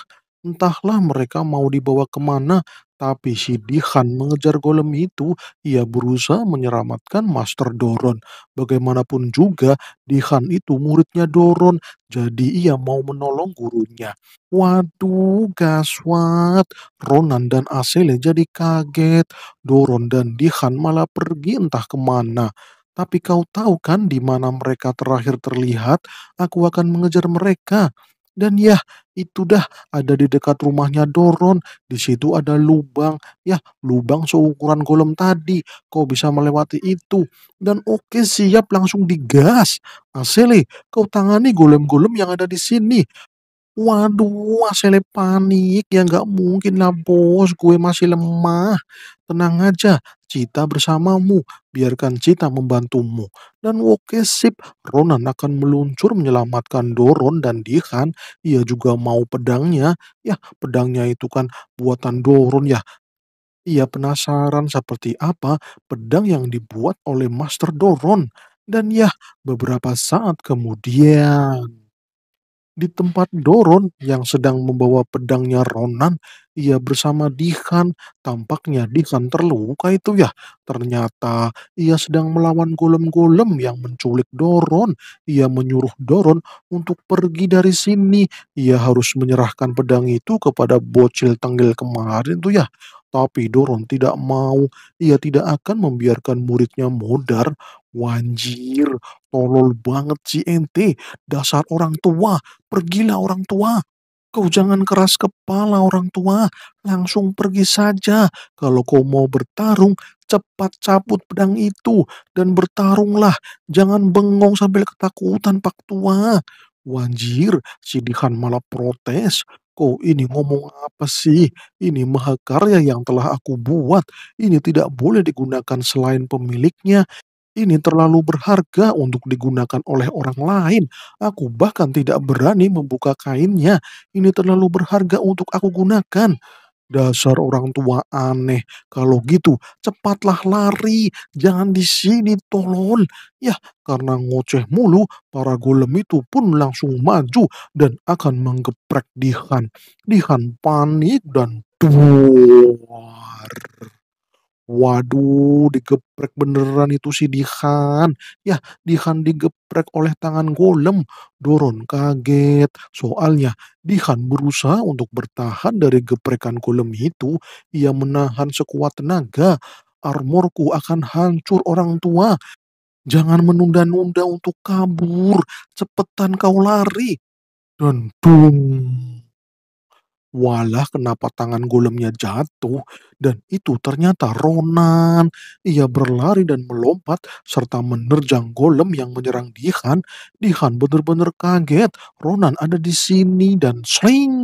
Entahlah mereka mau dibawa kemana, tapi si Dihan mengejar golem itu. Ia berusaha menyelamatkan Master Doron. Bagaimanapun juga, Dihan itu muridnya Doron, jadi ia mau menolong gurunya. Waduh, gaswat. Ronan dan Asele jadi kaget. Doron dan Dihan malah pergi entah kemana. Tapi kau tahu kan di mana mereka terakhir terlihat? Aku akan mengejar mereka. Dan ya, itu dah ada di dekat rumahnya Doron. Di situ ada lubang. Ya, lubang seukuran golem tadi. Kau bisa melewati itu. Dan oke, siap langsung digas. Asele, kau tangani golem-golem yang ada di sini. Waduh, Asele panik. Ya nggak mungkin lah bos, gue masih lemah. Tenang aja, Cita bersamamu, biarkan Cita membantumu. Dan sip, Ronan akan meluncur menyelamatkan Doron dan Dihan. Ia juga mau pedangnya. Ya, pedangnya itu kan buatan Doron ya. Ia penasaran seperti apa pedang yang dibuat oleh Master Doron. Dan ya, beberapa saat kemudian... Di tempat Doron yang sedang membawa pedangnya Ronan, ia bersama Dihan. Tampaknya Dihan terluka itu ya. Ternyata ia sedang melawan golem-golem yang menculik Doron. Ia menyuruh Doron untuk pergi dari sini. Ia harus menyerahkan pedang itu kepada bocil tenggel kemarin tuh ya. Tapi Doron tidak mau, ia tidak akan membiarkan muridnya modar. Wanjir, tolol banget si ente, dasar orang tua, pergilah orang tua. Kau jangan keras kepala orang tua, langsung pergi saja. Kalau kau mau bertarung, cepat cabut pedang itu dan bertarunglah. Jangan bengong sambil ketakutan pak tua. Wanjir, si Dihan malah protes. Kau ini ngomong apa sih? Ini mahakarya yang telah aku buat. Ini tidak boleh digunakan selain pemiliknya. Ini terlalu berharga untuk digunakan oleh orang lain. Aku bahkan tidak berani membuka kainnya. Ini terlalu berharga untuk aku gunakan. Dasar orang tua aneh. Kalau gitu, cepatlah lari. Jangan di sini, tolol. ya karena ngoceh mulu, para golem itu pun langsung maju dan akan menggeprek Dihan. Dihan panik dan duar. Waduh, digeprek beneran itu si Dihan. Yah, Dihan digeprek oleh tangan Golem. Doron kaget. Soalnya, Dihan berusaha untuk bertahan dari geprekan Golem itu. Ia menahan sekuat tenaga. Armorku akan hancur orang tua. Jangan menunda-nunda untuk kabur. Cepetan kau lari. Dan dung. Walah kenapa tangan golemnya jatuh dan itu ternyata Ronan. Ia berlari dan melompat serta menerjang golem yang menyerang Dihan. Dihan benar-benar kaget. Ronan ada di sini dan sling.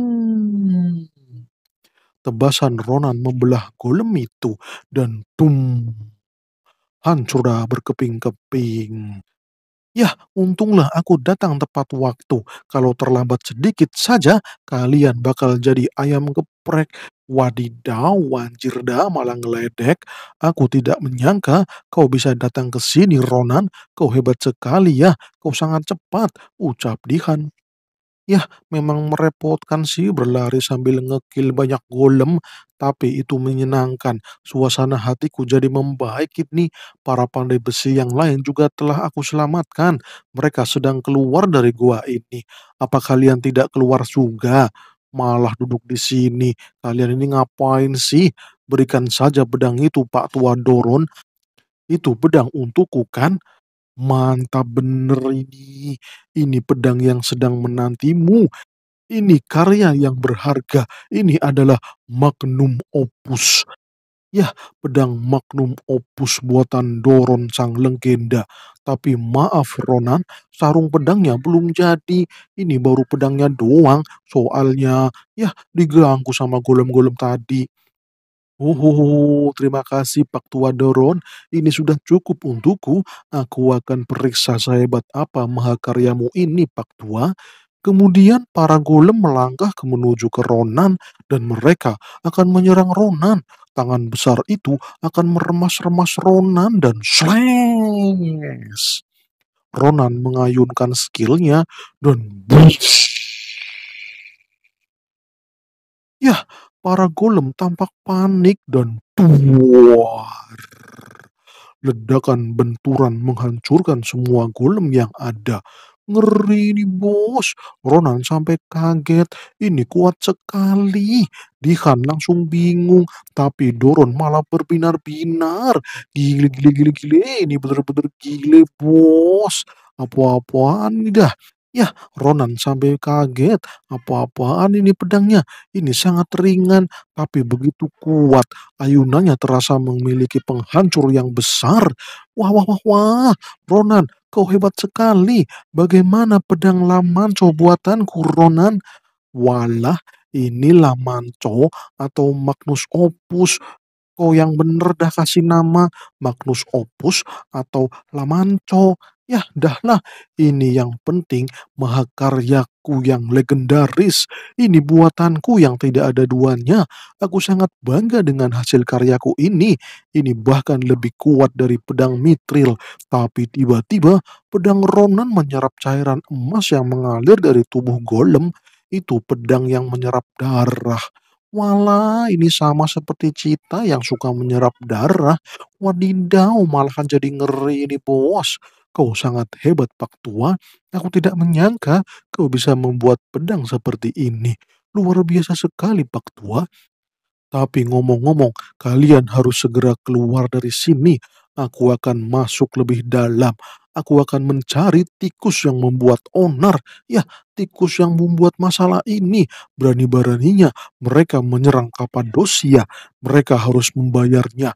Tebasan Ronan membelah golem itu dan tum hancur berkeping-keping. Ya, untunglah aku datang tepat waktu. Kalau terlambat sedikit saja, kalian bakal jadi ayam geprek. Wadidaw, wanjirda malah ngeledek. Aku tidak menyangka kau bisa datang ke sini, Ronan. Kau hebat sekali ya, kau sangat cepat, ucap Dihan. Ya memang merepotkan sih berlari sambil ngekill banyak golem, tapi itu menyenangkan. Suasana hatiku jadi membaik ini. Para pandai besi yang lain juga telah aku selamatkan. Mereka sedang keluar dari gua ini. Apa kalian tidak keluar juga? Malah duduk di sini. Kalian ini ngapain sih? Berikan saja pedang itu, Pak Tua Doron. Itu pedang untukku kan? Mantap bener ini. Ini pedang yang sedang menantimu. Ini karya yang berharga. Ini adalah magnum opus. ya pedang magnum opus buatan Doron Sang Legenda. Tapi maaf Ronan, sarung pedangnya belum jadi. Ini baru pedangnya doang, soalnya ya diganggu sama golem-golem tadi. Oh, terima kasih Pak Tua Doron. Ini sudah cukup untukku. Aku akan periksa sehebat apa mahakaryamu ini, Pak Tua. Kemudian para golem melangkah ke menuju ke Ronan dan mereka akan menyerang Ronan. Tangan besar itu akan meremas-remas Ronan dan slash. Ronan mengayunkan skillnya dan bush. Ya, para golem tampak panik dan tuar. Ledakan benturan menghancurkan semua golem yang ada. Ngeri nih bos, Ronan sampai kaget, ini kuat sekali. Dihan langsung bingung, tapi Doron malah berbinar-binar. Gile, gile, gile, gile, ini bener-bener gile bos. Apa-apaan nih dah, Yah, Ronan sampai kaget, "Apa-apaan ini pedangnya? Ini sangat ringan, tapi begitu kuat. Ayunannya terasa memiliki penghancur yang besar. Wah, wah, wah, wah, Ronan, kau hebat sekali. Bagaimana pedang Lamanco buatanku, Ronan? Walah, ini Lamanco atau Magnus Opus. Kau yang bener dah kasih nama Magnus Opus atau Lamanco. Ya, dahlah, ini yang penting, mahakaryaku yang legendaris, ini buatanku yang tidak ada duanya. Aku sangat bangga dengan hasil karyaku ini. Ini bahkan lebih kuat dari pedang mitril. Tapi tiba-tiba pedang Ronan menyerap cairan emas yang mengalir dari tubuh golem. Itu pedang yang menyerap darah. Walah, ini sama seperti cita yang suka menyerap darah. Wadidaw, malahan jadi ngeri ini bos. Kau sangat hebat, Pak Tua. Aku tidak menyangka kau bisa membuat pedang seperti ini. Luar biasa sekali, Pak Tua. Tapi ngomong-ngomong, kalian harus segera keluar dari sini. Aku akan masuk lebih dalam. Aku akan mencari tikus yang membuat onar. Ya, tikus yang membuat masalah ini. Berani-beraninya mereka menyerang Kapadosia. Mereka harus membayarnya.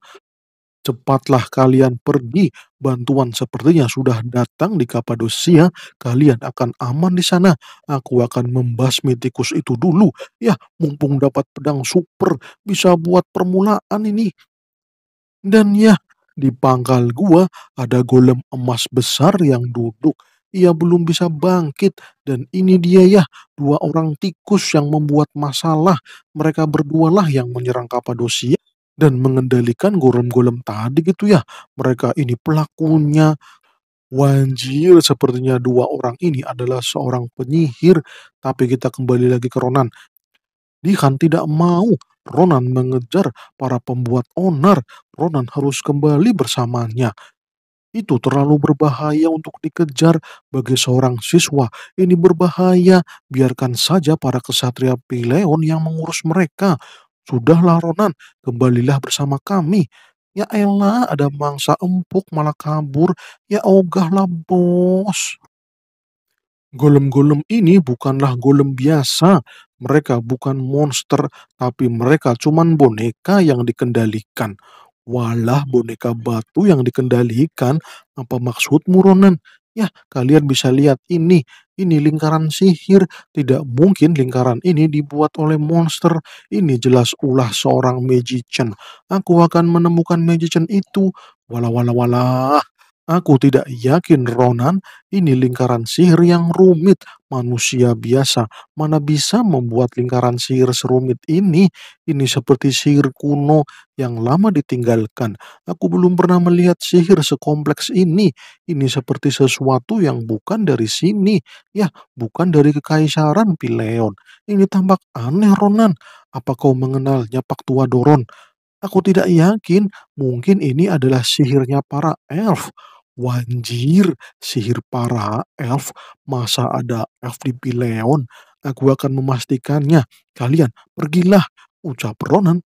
Cepatlah kalian pergi, bantuan sepertinya sudah datang di Kapadosia, kalian akan aman di sana. Aku akan membasmi tikus itu dulu. Ya, mumpung dapat pedang super, bisa buat permulaan ini. Dan ya, di pangkal gua ada golem emas besar yang duduk. Ia belum bisa bangkit dan ini dia ya dua orang tikus yang membuat masalah. Mereka berdualah yang menyerang Kapadosia dan mengendalikan golem-golem tadi gitu ya. Mereka ini pelakunya. Wanjir, sepertinya dua orang ini adalah seorang penyihir. Tapi kita kembali lagi ke Ronan. Dihan tidak mau Ronan mengejar para pembuat onar. Ronan harus kembali bersamanya. Itu terlalu berbahaya untuk dikejar bagi seorang siswa. Ini berbahaya. Biarkan saja para kesatria Pileon yang mengurus mereka. Sudahlah Ronan, kembalilah bersama kami. Ya elah, ada mangsa empuk malah kabur. Ya ogahlah bos. Golem-golem ini bukanlah golem biasa. Mereka bukan monster, tapi mereka cuman boneka yang dikendalikan. Walah boneka batu yang dikendalikan. Apa maksudmu Ronan? Ya, kalian bisa lihat ini, ini lingkaran sihir. Tidak mungkin lingkaran ini dibuat oleh monster. Ini jelas ulah seorang magician. Aku akan menemukan magician itu. Wala wala wala. Aku tidak yakin, Ronan. Ini lingkaran sihir yang rumit. Manusia biasa mana bisa membuat lingkaran sihir serumit ini? Ini seperti sihir kuno yang lama ditinggalkan. Aku belum pernah melihat sihir sekompleks ini. Ini seperti sesuatu yang bukan dari sini. Ya, bukan dari kekaisaran Pileon. Ini tampak aneh, Ronan. Apa kau mengenalnya, Pak Tua Doron? Aku tidak yakin, mungkin ini adalah sihirnya para elf. Wanjir, sihir para elf? Masa ada elf di Pileon? Aku akan memastikannya. Kalian pergilah, ucap Ronan.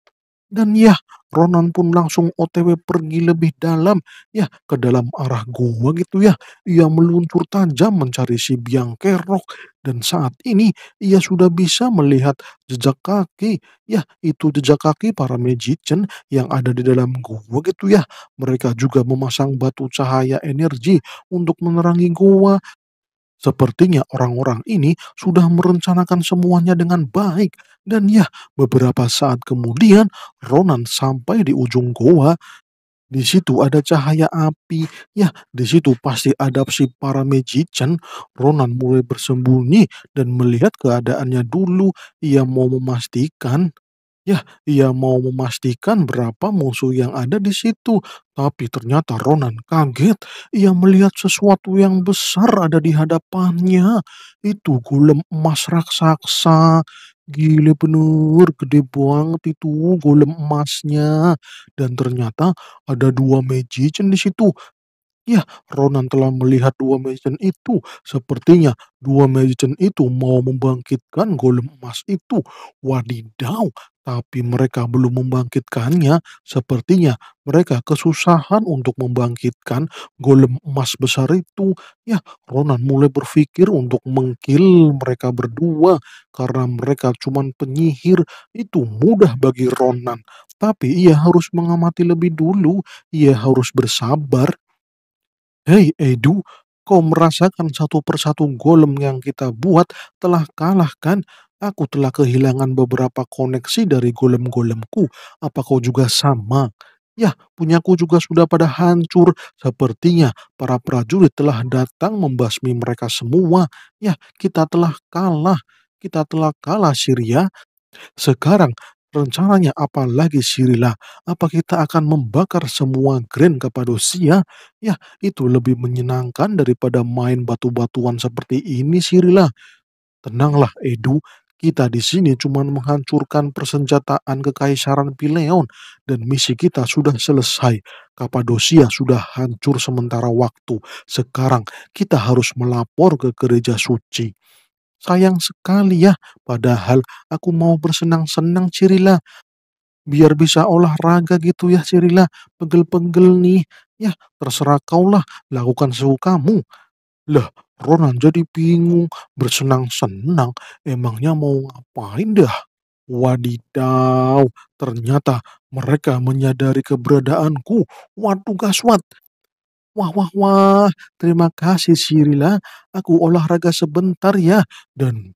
Dan ya, Ronan pun langsung otw pergi lebih dalam, ya ke dalam arah gua gitu ya. Ia meluncur tajam mencari si biang kerok dan saat ini ia sudah bisa melihat jejak kaki. Ya, itu jejak kaki para magician yang ada di dalam gua gitu ya. Mereka juga memasang batu cahaya energi untuk menerangi gua. Sepertinya orang-orang ini sudah merencanakan semuanya dengan baik. Dan ya, beberapa saat kemudian Ronan sampai di ujung goa. Di situ ada cahaya api. Ya, di situ pasti ada si para magician. Ronan mulai bersembunyi dan melihat keadaannya dulu. Ia mau memastikan Ya, ia mau memastikan berapa musuh yang ada di situ. Tapi ternyata Ronan kaget. Ia melihat sesuatu yang besar ada di hadapannya. Itu golem emas raksasa. Gile bener, gede banget itu golem emasnya. Dan ternyata ada dua magician di situ. Ya, Ronan telah melihat dua magician itu. Sepertinya dua magician itu mau membangkitkan golem emas itu. Wadidaw, tapi mereka belum membangkitkannya, sepertinya mereka kesusahan untuk membangkitkan golem emas besar itu. Ya, Ronan mulai berpikir untuk mengkil mereka berdua karena mereka cuma penyihir. Itu mudah bagi Ronan, tapi ia harus mengamati lebih dulu. Ia harus bersabar. Hei Edu, kau merasakan satu persatu golem yang kita buat telah kalahkan Aku telah kehilangan beberapa koneksi dari golem-golemku. Apa kau juga sama? Ya, punyaku juga sudah pada hancur. Sepertinya para prajurit telah datang membasmi mereka semua. Ya, kita telah kalah. Kita telah kalah Syria. Sekarang rencananya apa lagi Sirila? Apa kita akan membakar semua Grand Kapadosia? Ya, itu lebih menyenangkan daripada main batu-batuan seperti ini Sirila. Tenanglah Edu, kita di sini cuma menghancurkan persenjataan kekaisaran Pileon dan misi kita sudah selesai. Kapadosia sudah hancur sementara waktu. Sekarang kita harus melapor ke gereja suci. Sayang sekali ya, padahal aku mau bersenang-senang Cirila. Biar bisa olahraga gitu ya Cirila, pegel-pegel nih. Ya, terserah kaulah, lakukan kamu. Lah, Ronan jadi bingung, bersenang-senang, emangnya mau ngapain dah? Wadidaw, ternyata mereka menyadari keberadaanku. Waduh gaswat. Wah, wah, wah, terima kasih Sirila, aku olahraga sebentar ya. Dan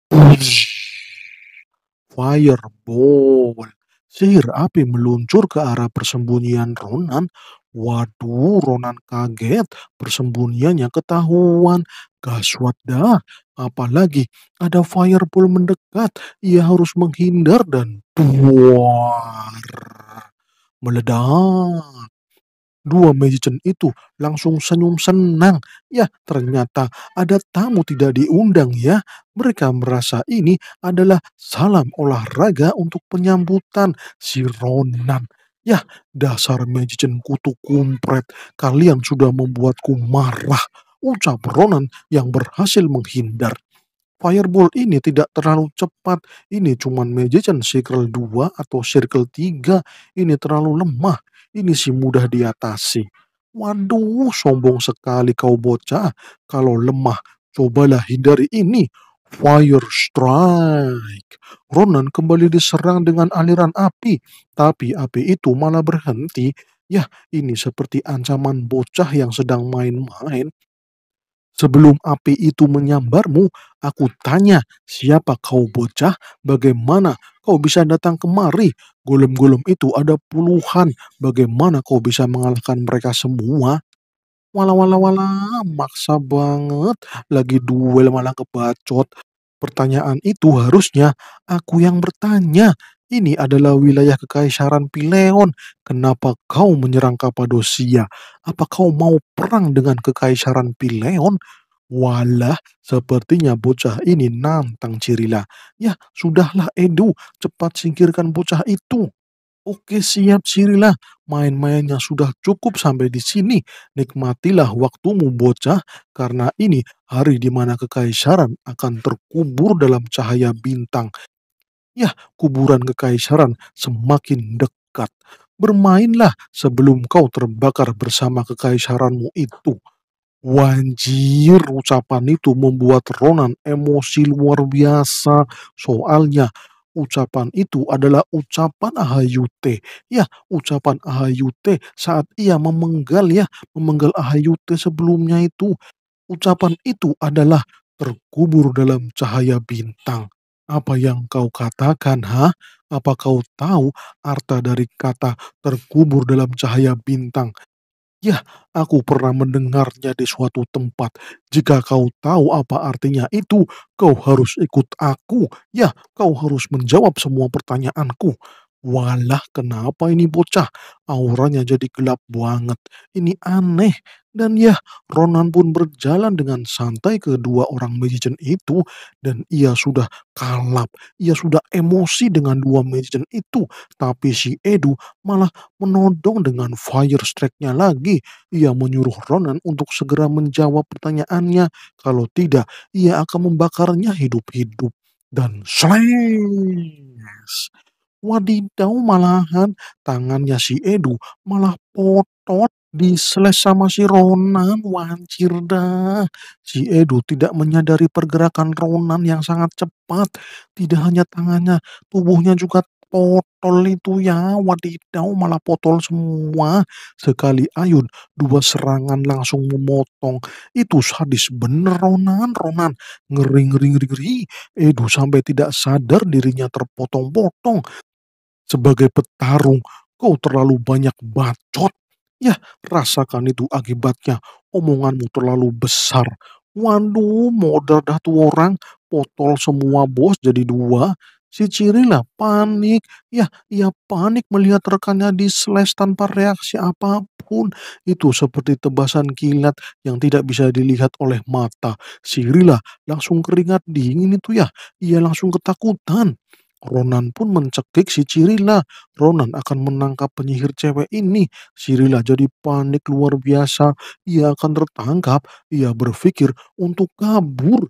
fireball. Sihir api meluncur ke arah persembunyian Ronan. Waduh, Ronan kaget, persembunyiannya ketahuan. Gaswat dah, apalagi ada fireball mendekat, ia harus menghindar dan duar meledak. Dua magician itu langsung senyum senang. Ya, ternyata ada tamu tidak diundang ya. Mereka merasa ini adalah salam olahraga untuk penyambutan si Ronan. Ya dasar Magician kutu kumpret, kalian sudah membuatku marah. Ucap Ronan yang berhasil menghindar. Fireball ini tidak terlalu cepat. Ini cuman Magician Circle 2 atau Circle 3. Ini terlalu lemah. Ini sih mudah diatasi. Waduh, sombong sekali kau bocah. Kalau lemah, cobalah hindari ini. Fire Strike. Ronan kembali diserang dengan aliran api, tapi api itu malah berhenti. Ya, ini seperti ancaman bocah yang sedang main-main. Sebelum api itu menyambarmu, aku tanya, siapa kau bocah? Bagaimana kau bisa datang kemari? Golem-golem itu ada puluhan. Bagaimana kau bisa mengalahkan mereka semua? Walah walah walah, maksa banget. Lagi duel malah kebacot. Pertanyaan itu harusnya aku yang bertanya. Ini adalah wilayah kekaisaran Pileon. Kenapa kau menyerang Kapadosia? Apa kau mau perang dengan kekaisaran Pileon? Walah, sepertinya bocah ini nantang Cirila. Ya, sudahlah Edu, cepat singkirkan bocah itu. Oke siap sirilah. main-mainnya sudah cukup sampai di sini. Nikmatilah waktumu bocah, karena ini hari di mana kekaisaran akan terkubur dalam cahaya bintang. Ya, kuburan kekaisaran semakin dekat. Bermainlah sebelum kau terbakar bersama kekaisaranmu itu. Wanjir, ucapan itu membuat Ronan emosi luar biasa. Soalnya, ucapan itu adalah ucapan ahayute. Ya, ucapan ahayute saat ia memenggal ya, memenggal ahayute sebelumnya itu. Ucapan itu adalah terkubur dalam cahaya bintang. Apa yang kau katakan, ha? Apa kau tahu arta dari kata terkubur dalam cahaya bintang? Ya, aku pernah mendengarnya di suatu tempat. Jika kau tahu apa artinya itu, kau harus ikut aku. Ya, kau harus menjawab semua pertanyaanku. Walah, kenapa ini bocah? Auranya jadi gelap banget. Ini aneh. Dan ya, Ronan pun berjalan dengan santai ke dua orang magician itu dan ia sudah kalap. Ia sudah emosi dengan dua magician itu. Tapi si Edu malah menodong dengan fire strike-nya lagi. Ia menyuruh Ronan untuk segera menjawab pertanyaannya. Kalau tidak, ia akan membakarnya hidup-hidup. Dan slash! Wadidaw malahan tangannya si Edu malah potot diseles sama si Ronan. Wancir dah. Si Edu tidak menyadari pergerakan Ronan yang sangat cepat. Tidak hanya tangannya, tubuhnya juga potol itu ya. Wadidaw malah potol semua. Sekali ayun, dua serangan langsung memotong. Itu sadis bener Ronan. Ronan ngeri ngeri ngeri ngeri. Edu sampai tidak sadar dirinya terpotong-potong. Sebagai petarung, kau terlalu banyak bacot. Ya, rasakan itu akibatnya. Omonganmu terlalu besar. Waduh, modal dah tuh orang. Potol semua bos jadi dua. Si lah panik. Ya, ia panik melihat rekannya di slash tanpa reaksi apapun. Itu seperti tebasan kilat yang tidak bisa dilihat oleh mata. Cirila langsung keringat dingin itu ya. Ia langsung ketakutan. Ronan pun mencekik si Cirila. Ronan akan menangkap penyihir cewek ini. Cirila jadi panik luar biasa. Ia akan tertangkap. Ia berpikir untuk kabur.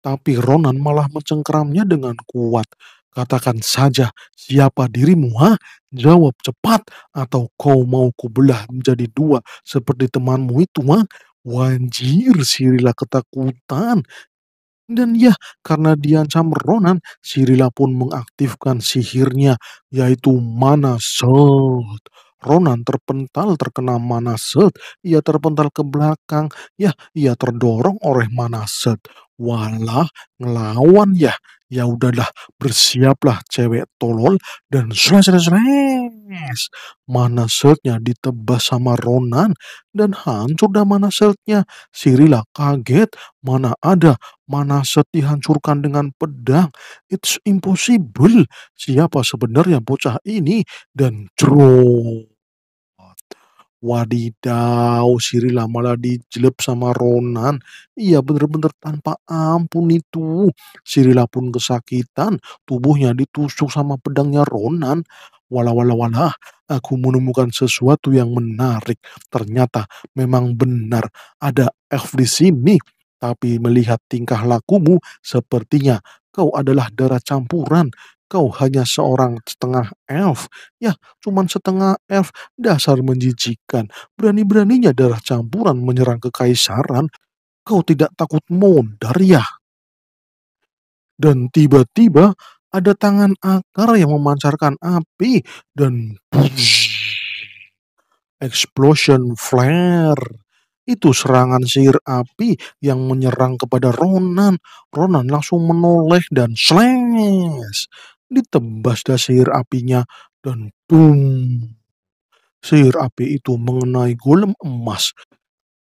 Tapi Ronan malah mencengkramnya dengan kuat. Katakan saja, siapa dirimu, ha? Jawab cepat, atau kau mau kubelah menjadi dua seperti temanmu itu, ha? Wanjir, Sirila ketakutan. Dan ya, karena diancam Ronan, Sirila pun mengaktifkan sihirnya, yaitu Mana salt. Ronan terpental terkena mana salt, Ia terpental ke belakang. Ya, ia terdorong oleh mana Manaset. Walah, ngelawan ya. Ya udahlah, bersiaplah cewek tolol dan sres sres Mana shirtnya ditebas sama Ronan dan hancur dah mana shirtnya. Sirila kaget, mana ada, mana shirt dihancurkan dengan pedang. It's impossible. Siapa sebenarnya bocah ini dan jeruk. Wadidaw, Sirila malah dijelep sama Ronan. Iya benar-benar tanpa ampun itu. Sirila pun kesakitan, tubuhnya ditusuk sama pedangnya Ronan. Walah walah walah, aku menemukan sesuatu yang menarik. Ternyata memang benar ada Elf di sini. Tapi melihat tingkah lakumu, sepertinya kau adalah darah campuran. Kau hanya seorang setengah elf. Ya, cuman setengah elf. Dasar menjijikan. Berani-beraninya darah campuran menyerang kekaisaran. Kau tidak takut mondar ya? Dan tiba-tiba ada tangan akar yang memancarkan api dan (sniffs) explosion flare. Itu serangan sihir api yang menyerang kepada Ronan. Ronan langsung menoleh dan slash. Ditebas dah sihir apinya dan boom Sihir api itu mengenai golem emas.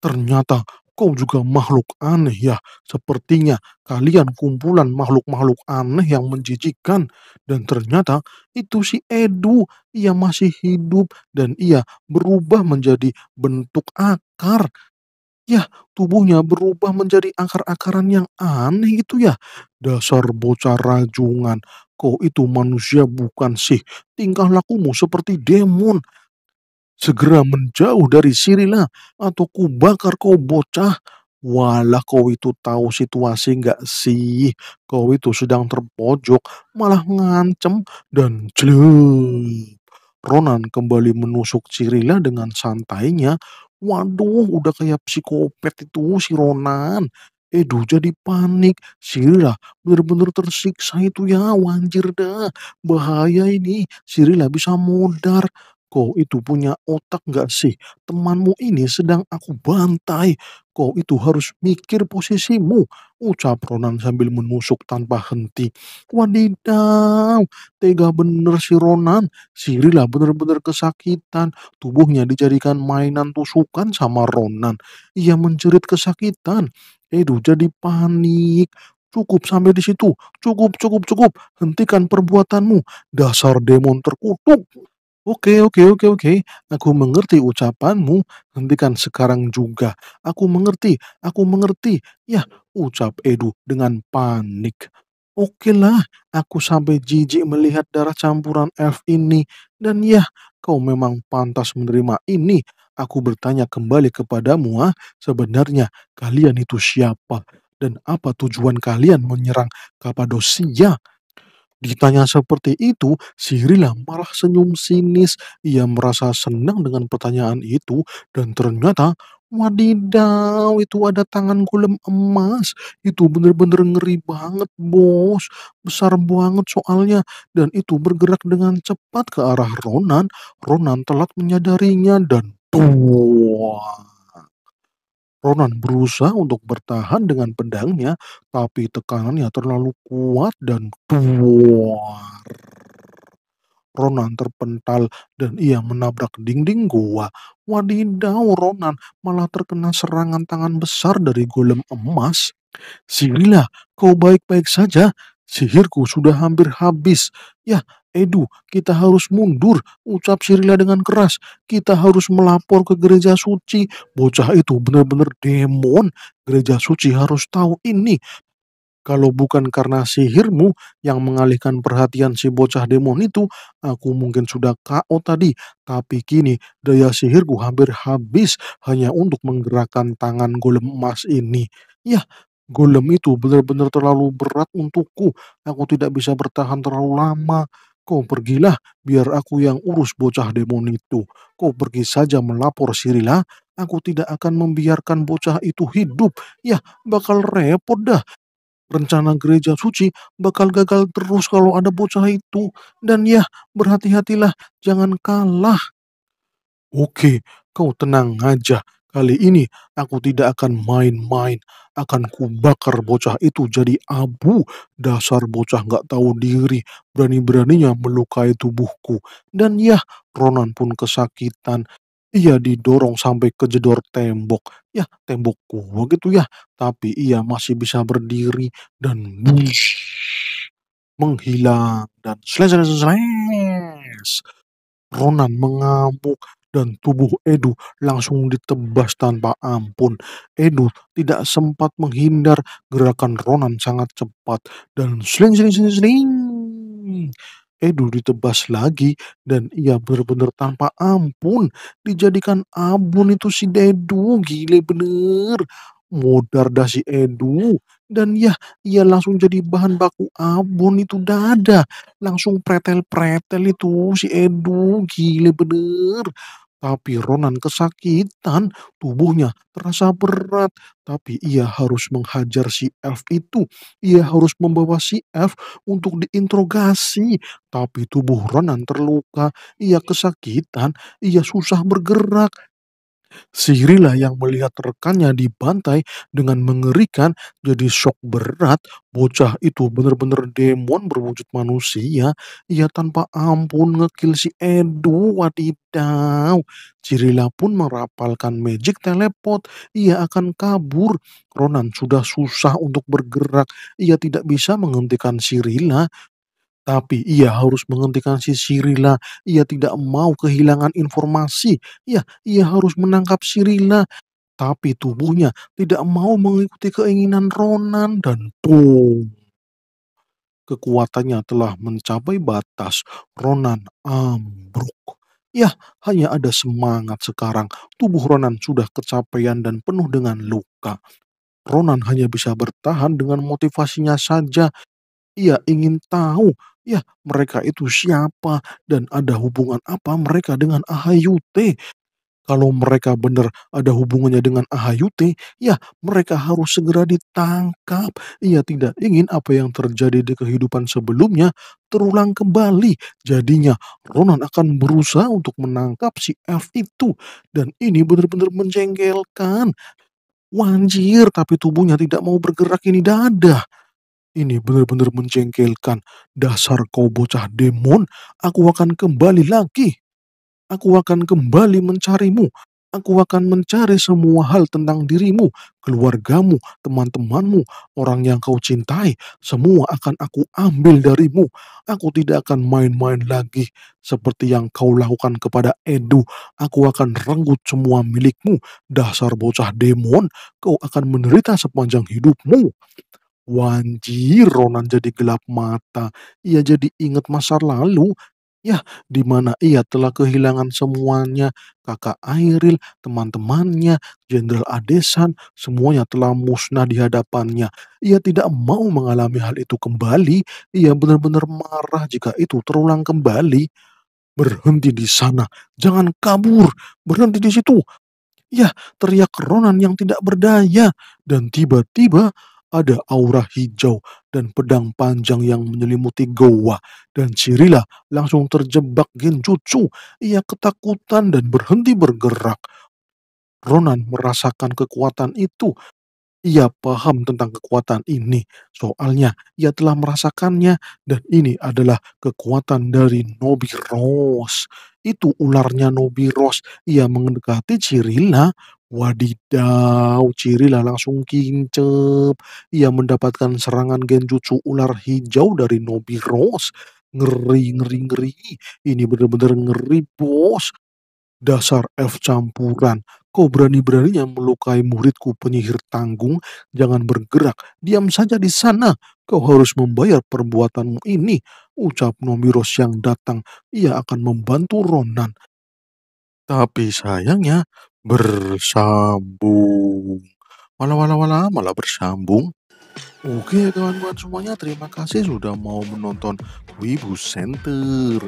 Ternyata kau juga makhluk aneh ya. Sepertinya kalian kumpulan makhluk-makhluk aneh yang menjijikan Dan ternyata itu si Edu. Ia masih hidup dan ia berubah menjadi bentuk akar. Ya, tubuhnya berubah menjadi akar-akaran yang aneh gitu ya. Dasar bocah rajungan, kau itu manusia bukan sih? Tingkah lakumu seperti demon. Segera menjauh dari sirilah atau kubakar kau bocah. Walah kau itu tahu situasi nggak sih? Kau itu sedang terpojok, malah ngancem dan jelup. Ronan kembali menusuk Cirila dengan santainya Waduh, udah kayak psikopat itu si Ronan. Edo eh, jadi panik. Sirila bener-bener tersiksa itu ya. Wanjir dah. Bahaya ini. Sirila bisa mudar. Kau itu punya otak gak sih? Temanmu ini sedang aku bantai. Kau itu harus mikir posisimu. Ucap Ronan sambil menusuk tanpa henti. Wadidaw, tega bener si Ronan. Sirila bener-bener kesakitan. Tubuhnya dijadikan mainan tusukan sama Ronan. Ia menjerit kesakitan. Edu jadi panik. Cukup sampai di situ. Cukup, cukup, cukup. Hentikan perbuatanmu. Dasar demon terkutuk. Oke, oke, oke, oke. Aku mengerti ucapanmu. Hentikan sekarang juga. Aku mengerti, aku mengerti. Ya, ucap Edu dengan panik. Oke lah, aku sampai jijik melihat darah campuran elf ini. Dan ya, kau memang pantas menerima ini. Aku bertanya kembali kepadamu, ah, sebenarnya kalian itu siapa? Dan apa tujuan kalian menyerang Kapadosia? Ditanya seperti itu, Sirila malah senyum sinis. Ia merasa senang dengan pertanyaan itu dan ternyata Wadidaw, itu ada tangan golem emas. Itu bener-bener ngeri banget, bos. Besar banget soalnya. Dan itu bergerak dengan cepat ke arah Ronan. Ronan telat menyadarinya dan tua. Ronan berusaha untuk bertahan dengan pedangnya, tapi tekanannya terlalu kuat dan tuar. Ronan terpental dan ia menabrak dinding gua. Wadidaw, Ronan malah terkena serangan tangan besar dari golem emas. Sirila, kau baik-baik saja. Sihirku sudah hampir habis. Ya, Edu, kita harus mundur, ucap Sirila dengan keras. Kita harus melapor ke gereja suci. Bocah itu benar-benar demon. Gereja suci harus tahu ini. Kalau bukan karena sihirmu yang mengalihkan perhatian si bocah demon itu, aku mungkin sudah KO tadi. Tapi kini daya sihirku hampir habis hanya untuk menggerakkan tangan golem emas ini. Yah, golem itu benar-benar terlalu berat untukku. Aku tidak bisa bertahan terlalu lama. Kau pergilah, biar aku yang urus bocah demon itu. Kau pergi saja melapor Sirila, aku tidak akan membiarkan bocah itu hidup. Yah, bakal repot dah. Rencana gereja suci bakal gagal terus kalau ada bocah itu. Dan ya, berhati-hatilah, jangan kalah. Oke, kau tenang aja. Kali ini aku tidak akan main-main. Akan kubakar bocah itu jadi abu. Dasar bocah gak tahu diri. Berani-beraninya melukai tubuhku. Dan ya, Ronan pun kesakitan. Ia didorong sampai ke jedor tembok. Ya, tembokku begitu ya. Tapi ia masih bisa berdiri dan bush, menghilang. Dan selesai, selesai. Ronan mengamuk dan tubuh Edu langsung ditebas tanpa ampun. Edu tidak sempat menghindar gerakan Ronan sangat cepat dan sling sling sling sling. Edu ditebas lagi dan ia benar-benar tanpa ampun dijadikan abon itu si Edu gile bener modar dah si Edu dan ya ia langsung jadi bahan baku abon itu dada langsung pretel-pretel itu si Edu gile bener tapi Ronan kesakitan, tubuhnya terasa berat, tapi ia harus menghajar si elf itu. Ia harus membawa si elf untuk diinterogasi, tapi tubuh Ronan terluka, ia kesakitan, ia susah bergerak, Sihrilah yang melihat rekannya dibantai dengan mengerikan jadi shock berat. Bocah itu benar-benar demon berwujud manusia. Ia tanpa ampun ngekill si Edu. Wadidaw. Cirila pun merapalkan magic teleport. Ia akan kabur. Ronan sudah susah untuk bergerak. Ia tidak bisa menghentikan Sirila. Tapi ia harus menghentikan si Sirila. Ia tidak mau kehilangan informasi. Ya, ia harus menangkap Sirila. Tapi tubuhnya tidak mau mengikuti keinginan Ronan dan Tom. Kekuatannya telah mencapai batas. Ronan ambruk. Ya, hanya ada semangat sekarang. Tubuh Ronan sudah kecapean dan penuh dengan luka. Ronan hanya bisa bertahan dengan motivasinya saja. Ia ingin tahu Ya, mereka itu siapa dan ada hubungan apa mereka dengan Ahayute? Kalau mereka benar ada hubungannya dengan Ahayute, ya mereka harus segera ditangkap. Ia tidak ingin apa yang terjadi di kehidupan sebelumnya terulang kembali. Jadinya Ronan akan berusaha untuk menangkap si F itu. Dan ini benar-benar menjengkelkan. Wanjir, tapi tubuhnya tidak mau bergerak ini dada. Ini benar-benar menjengkelkan. Dasar kau bocah demon, aku akan kembali lagi. Aku akan kembali mencarimu. Aku akan mencari semua hal tentang dirimu, keluargamu, teman-temanmu, orang yang kau cintai. Semua akan aku ambil darimu. Aku tidak akan main-main lagi seperti yang kau lakukan kepada Edu. Aku akan renggut semua milikmu. Dasar bocah demon, kau akan menderita sepanjang hidupmu. Wanji Ronan jadi gelap mata. Ia jadi ingat masa lalu. Ya, di mana ia telah kehilangan semuanya. Kakak Airil, teman-temannya, Jenderal Adesan, semuanya telah musnah di hadapannya. Ia tidak mau mengalami hal itu kembali. Ia benar-benar marah jika itu terulang kembali. Berhenti di sana, jangan kabur. Berhenti di situ. Ya, teriak Ronan yang tidak berdaya. Dan tiba-tiba ada aura hijau dan pedang panjang yang menyelimuti goa, dan Cirila langsung terjebak genjutsu. Ia ketakutan dan berhenti bergerak. Ronan merasakan kekuatan itu. Ia paham tentang kekuatan ini, soalnya ia telah merasakannya dan ini adalah kekuatan dari Nobi Rose. Itu ularnya Nobi Rose. Ia mendekati Cirila Wadidaw, lah langsung kincep. Ia mendapatkan serangan genjutsu ular hijau dari Nobi Rose. Ngeri, ngeri, ngeri. Ini benar-benar ngeri, bos. Dasar F campuran. Kau berani-beraninya melukai muridku penyihir tanggung. Jangan bergerak. Diam saja di sana. Kau harus membayar perbuatanmu ini. Ucap Rose yang datang. Ia akan membantu Ronan. Tapi sayangnya, Bersambung. Wala wala wala malah bersambung. Oke kawan-kawan semuanya terima kasih sudah mau menonton Wibu Center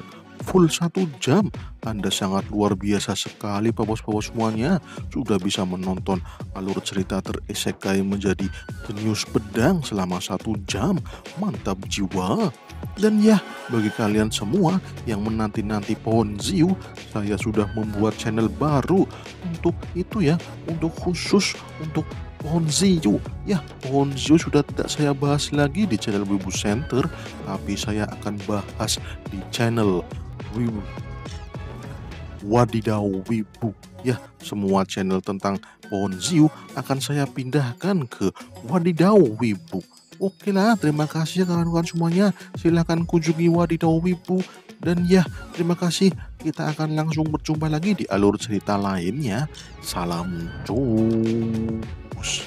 full satu jam. Anda sangat luar biasa sekali Pak Bos-Bos pak semuanya. Sudah bisa menonton alur cerita teresekai menjadi The News Pedang selama satu jam. Mantap jiwa. Dan ya, bagi kalian semua yang menanti-nanti pohon Ziu, saya sudah membuat channel baru untuk itu ya, untuk khusus untuk pohon Ziyu. Ya, pohon Ziyu sudah tidak saya bahas lagi di channel Wibu Center, tapi saya akan bahas di channel Wibu. Wadidaw Wibu. Ya, semua channel tentang pohon Ziu akan saya pindahkan ke Wadidaw Wibu. Oke lah, terima kasih ya kawan-kawan semuanya. Silahkan kunjungi Wadidaw Wibu. Dan ya, terima kasih. Kita akan langsung berjumpa lagi di alur cerita lainnya. Salam cus.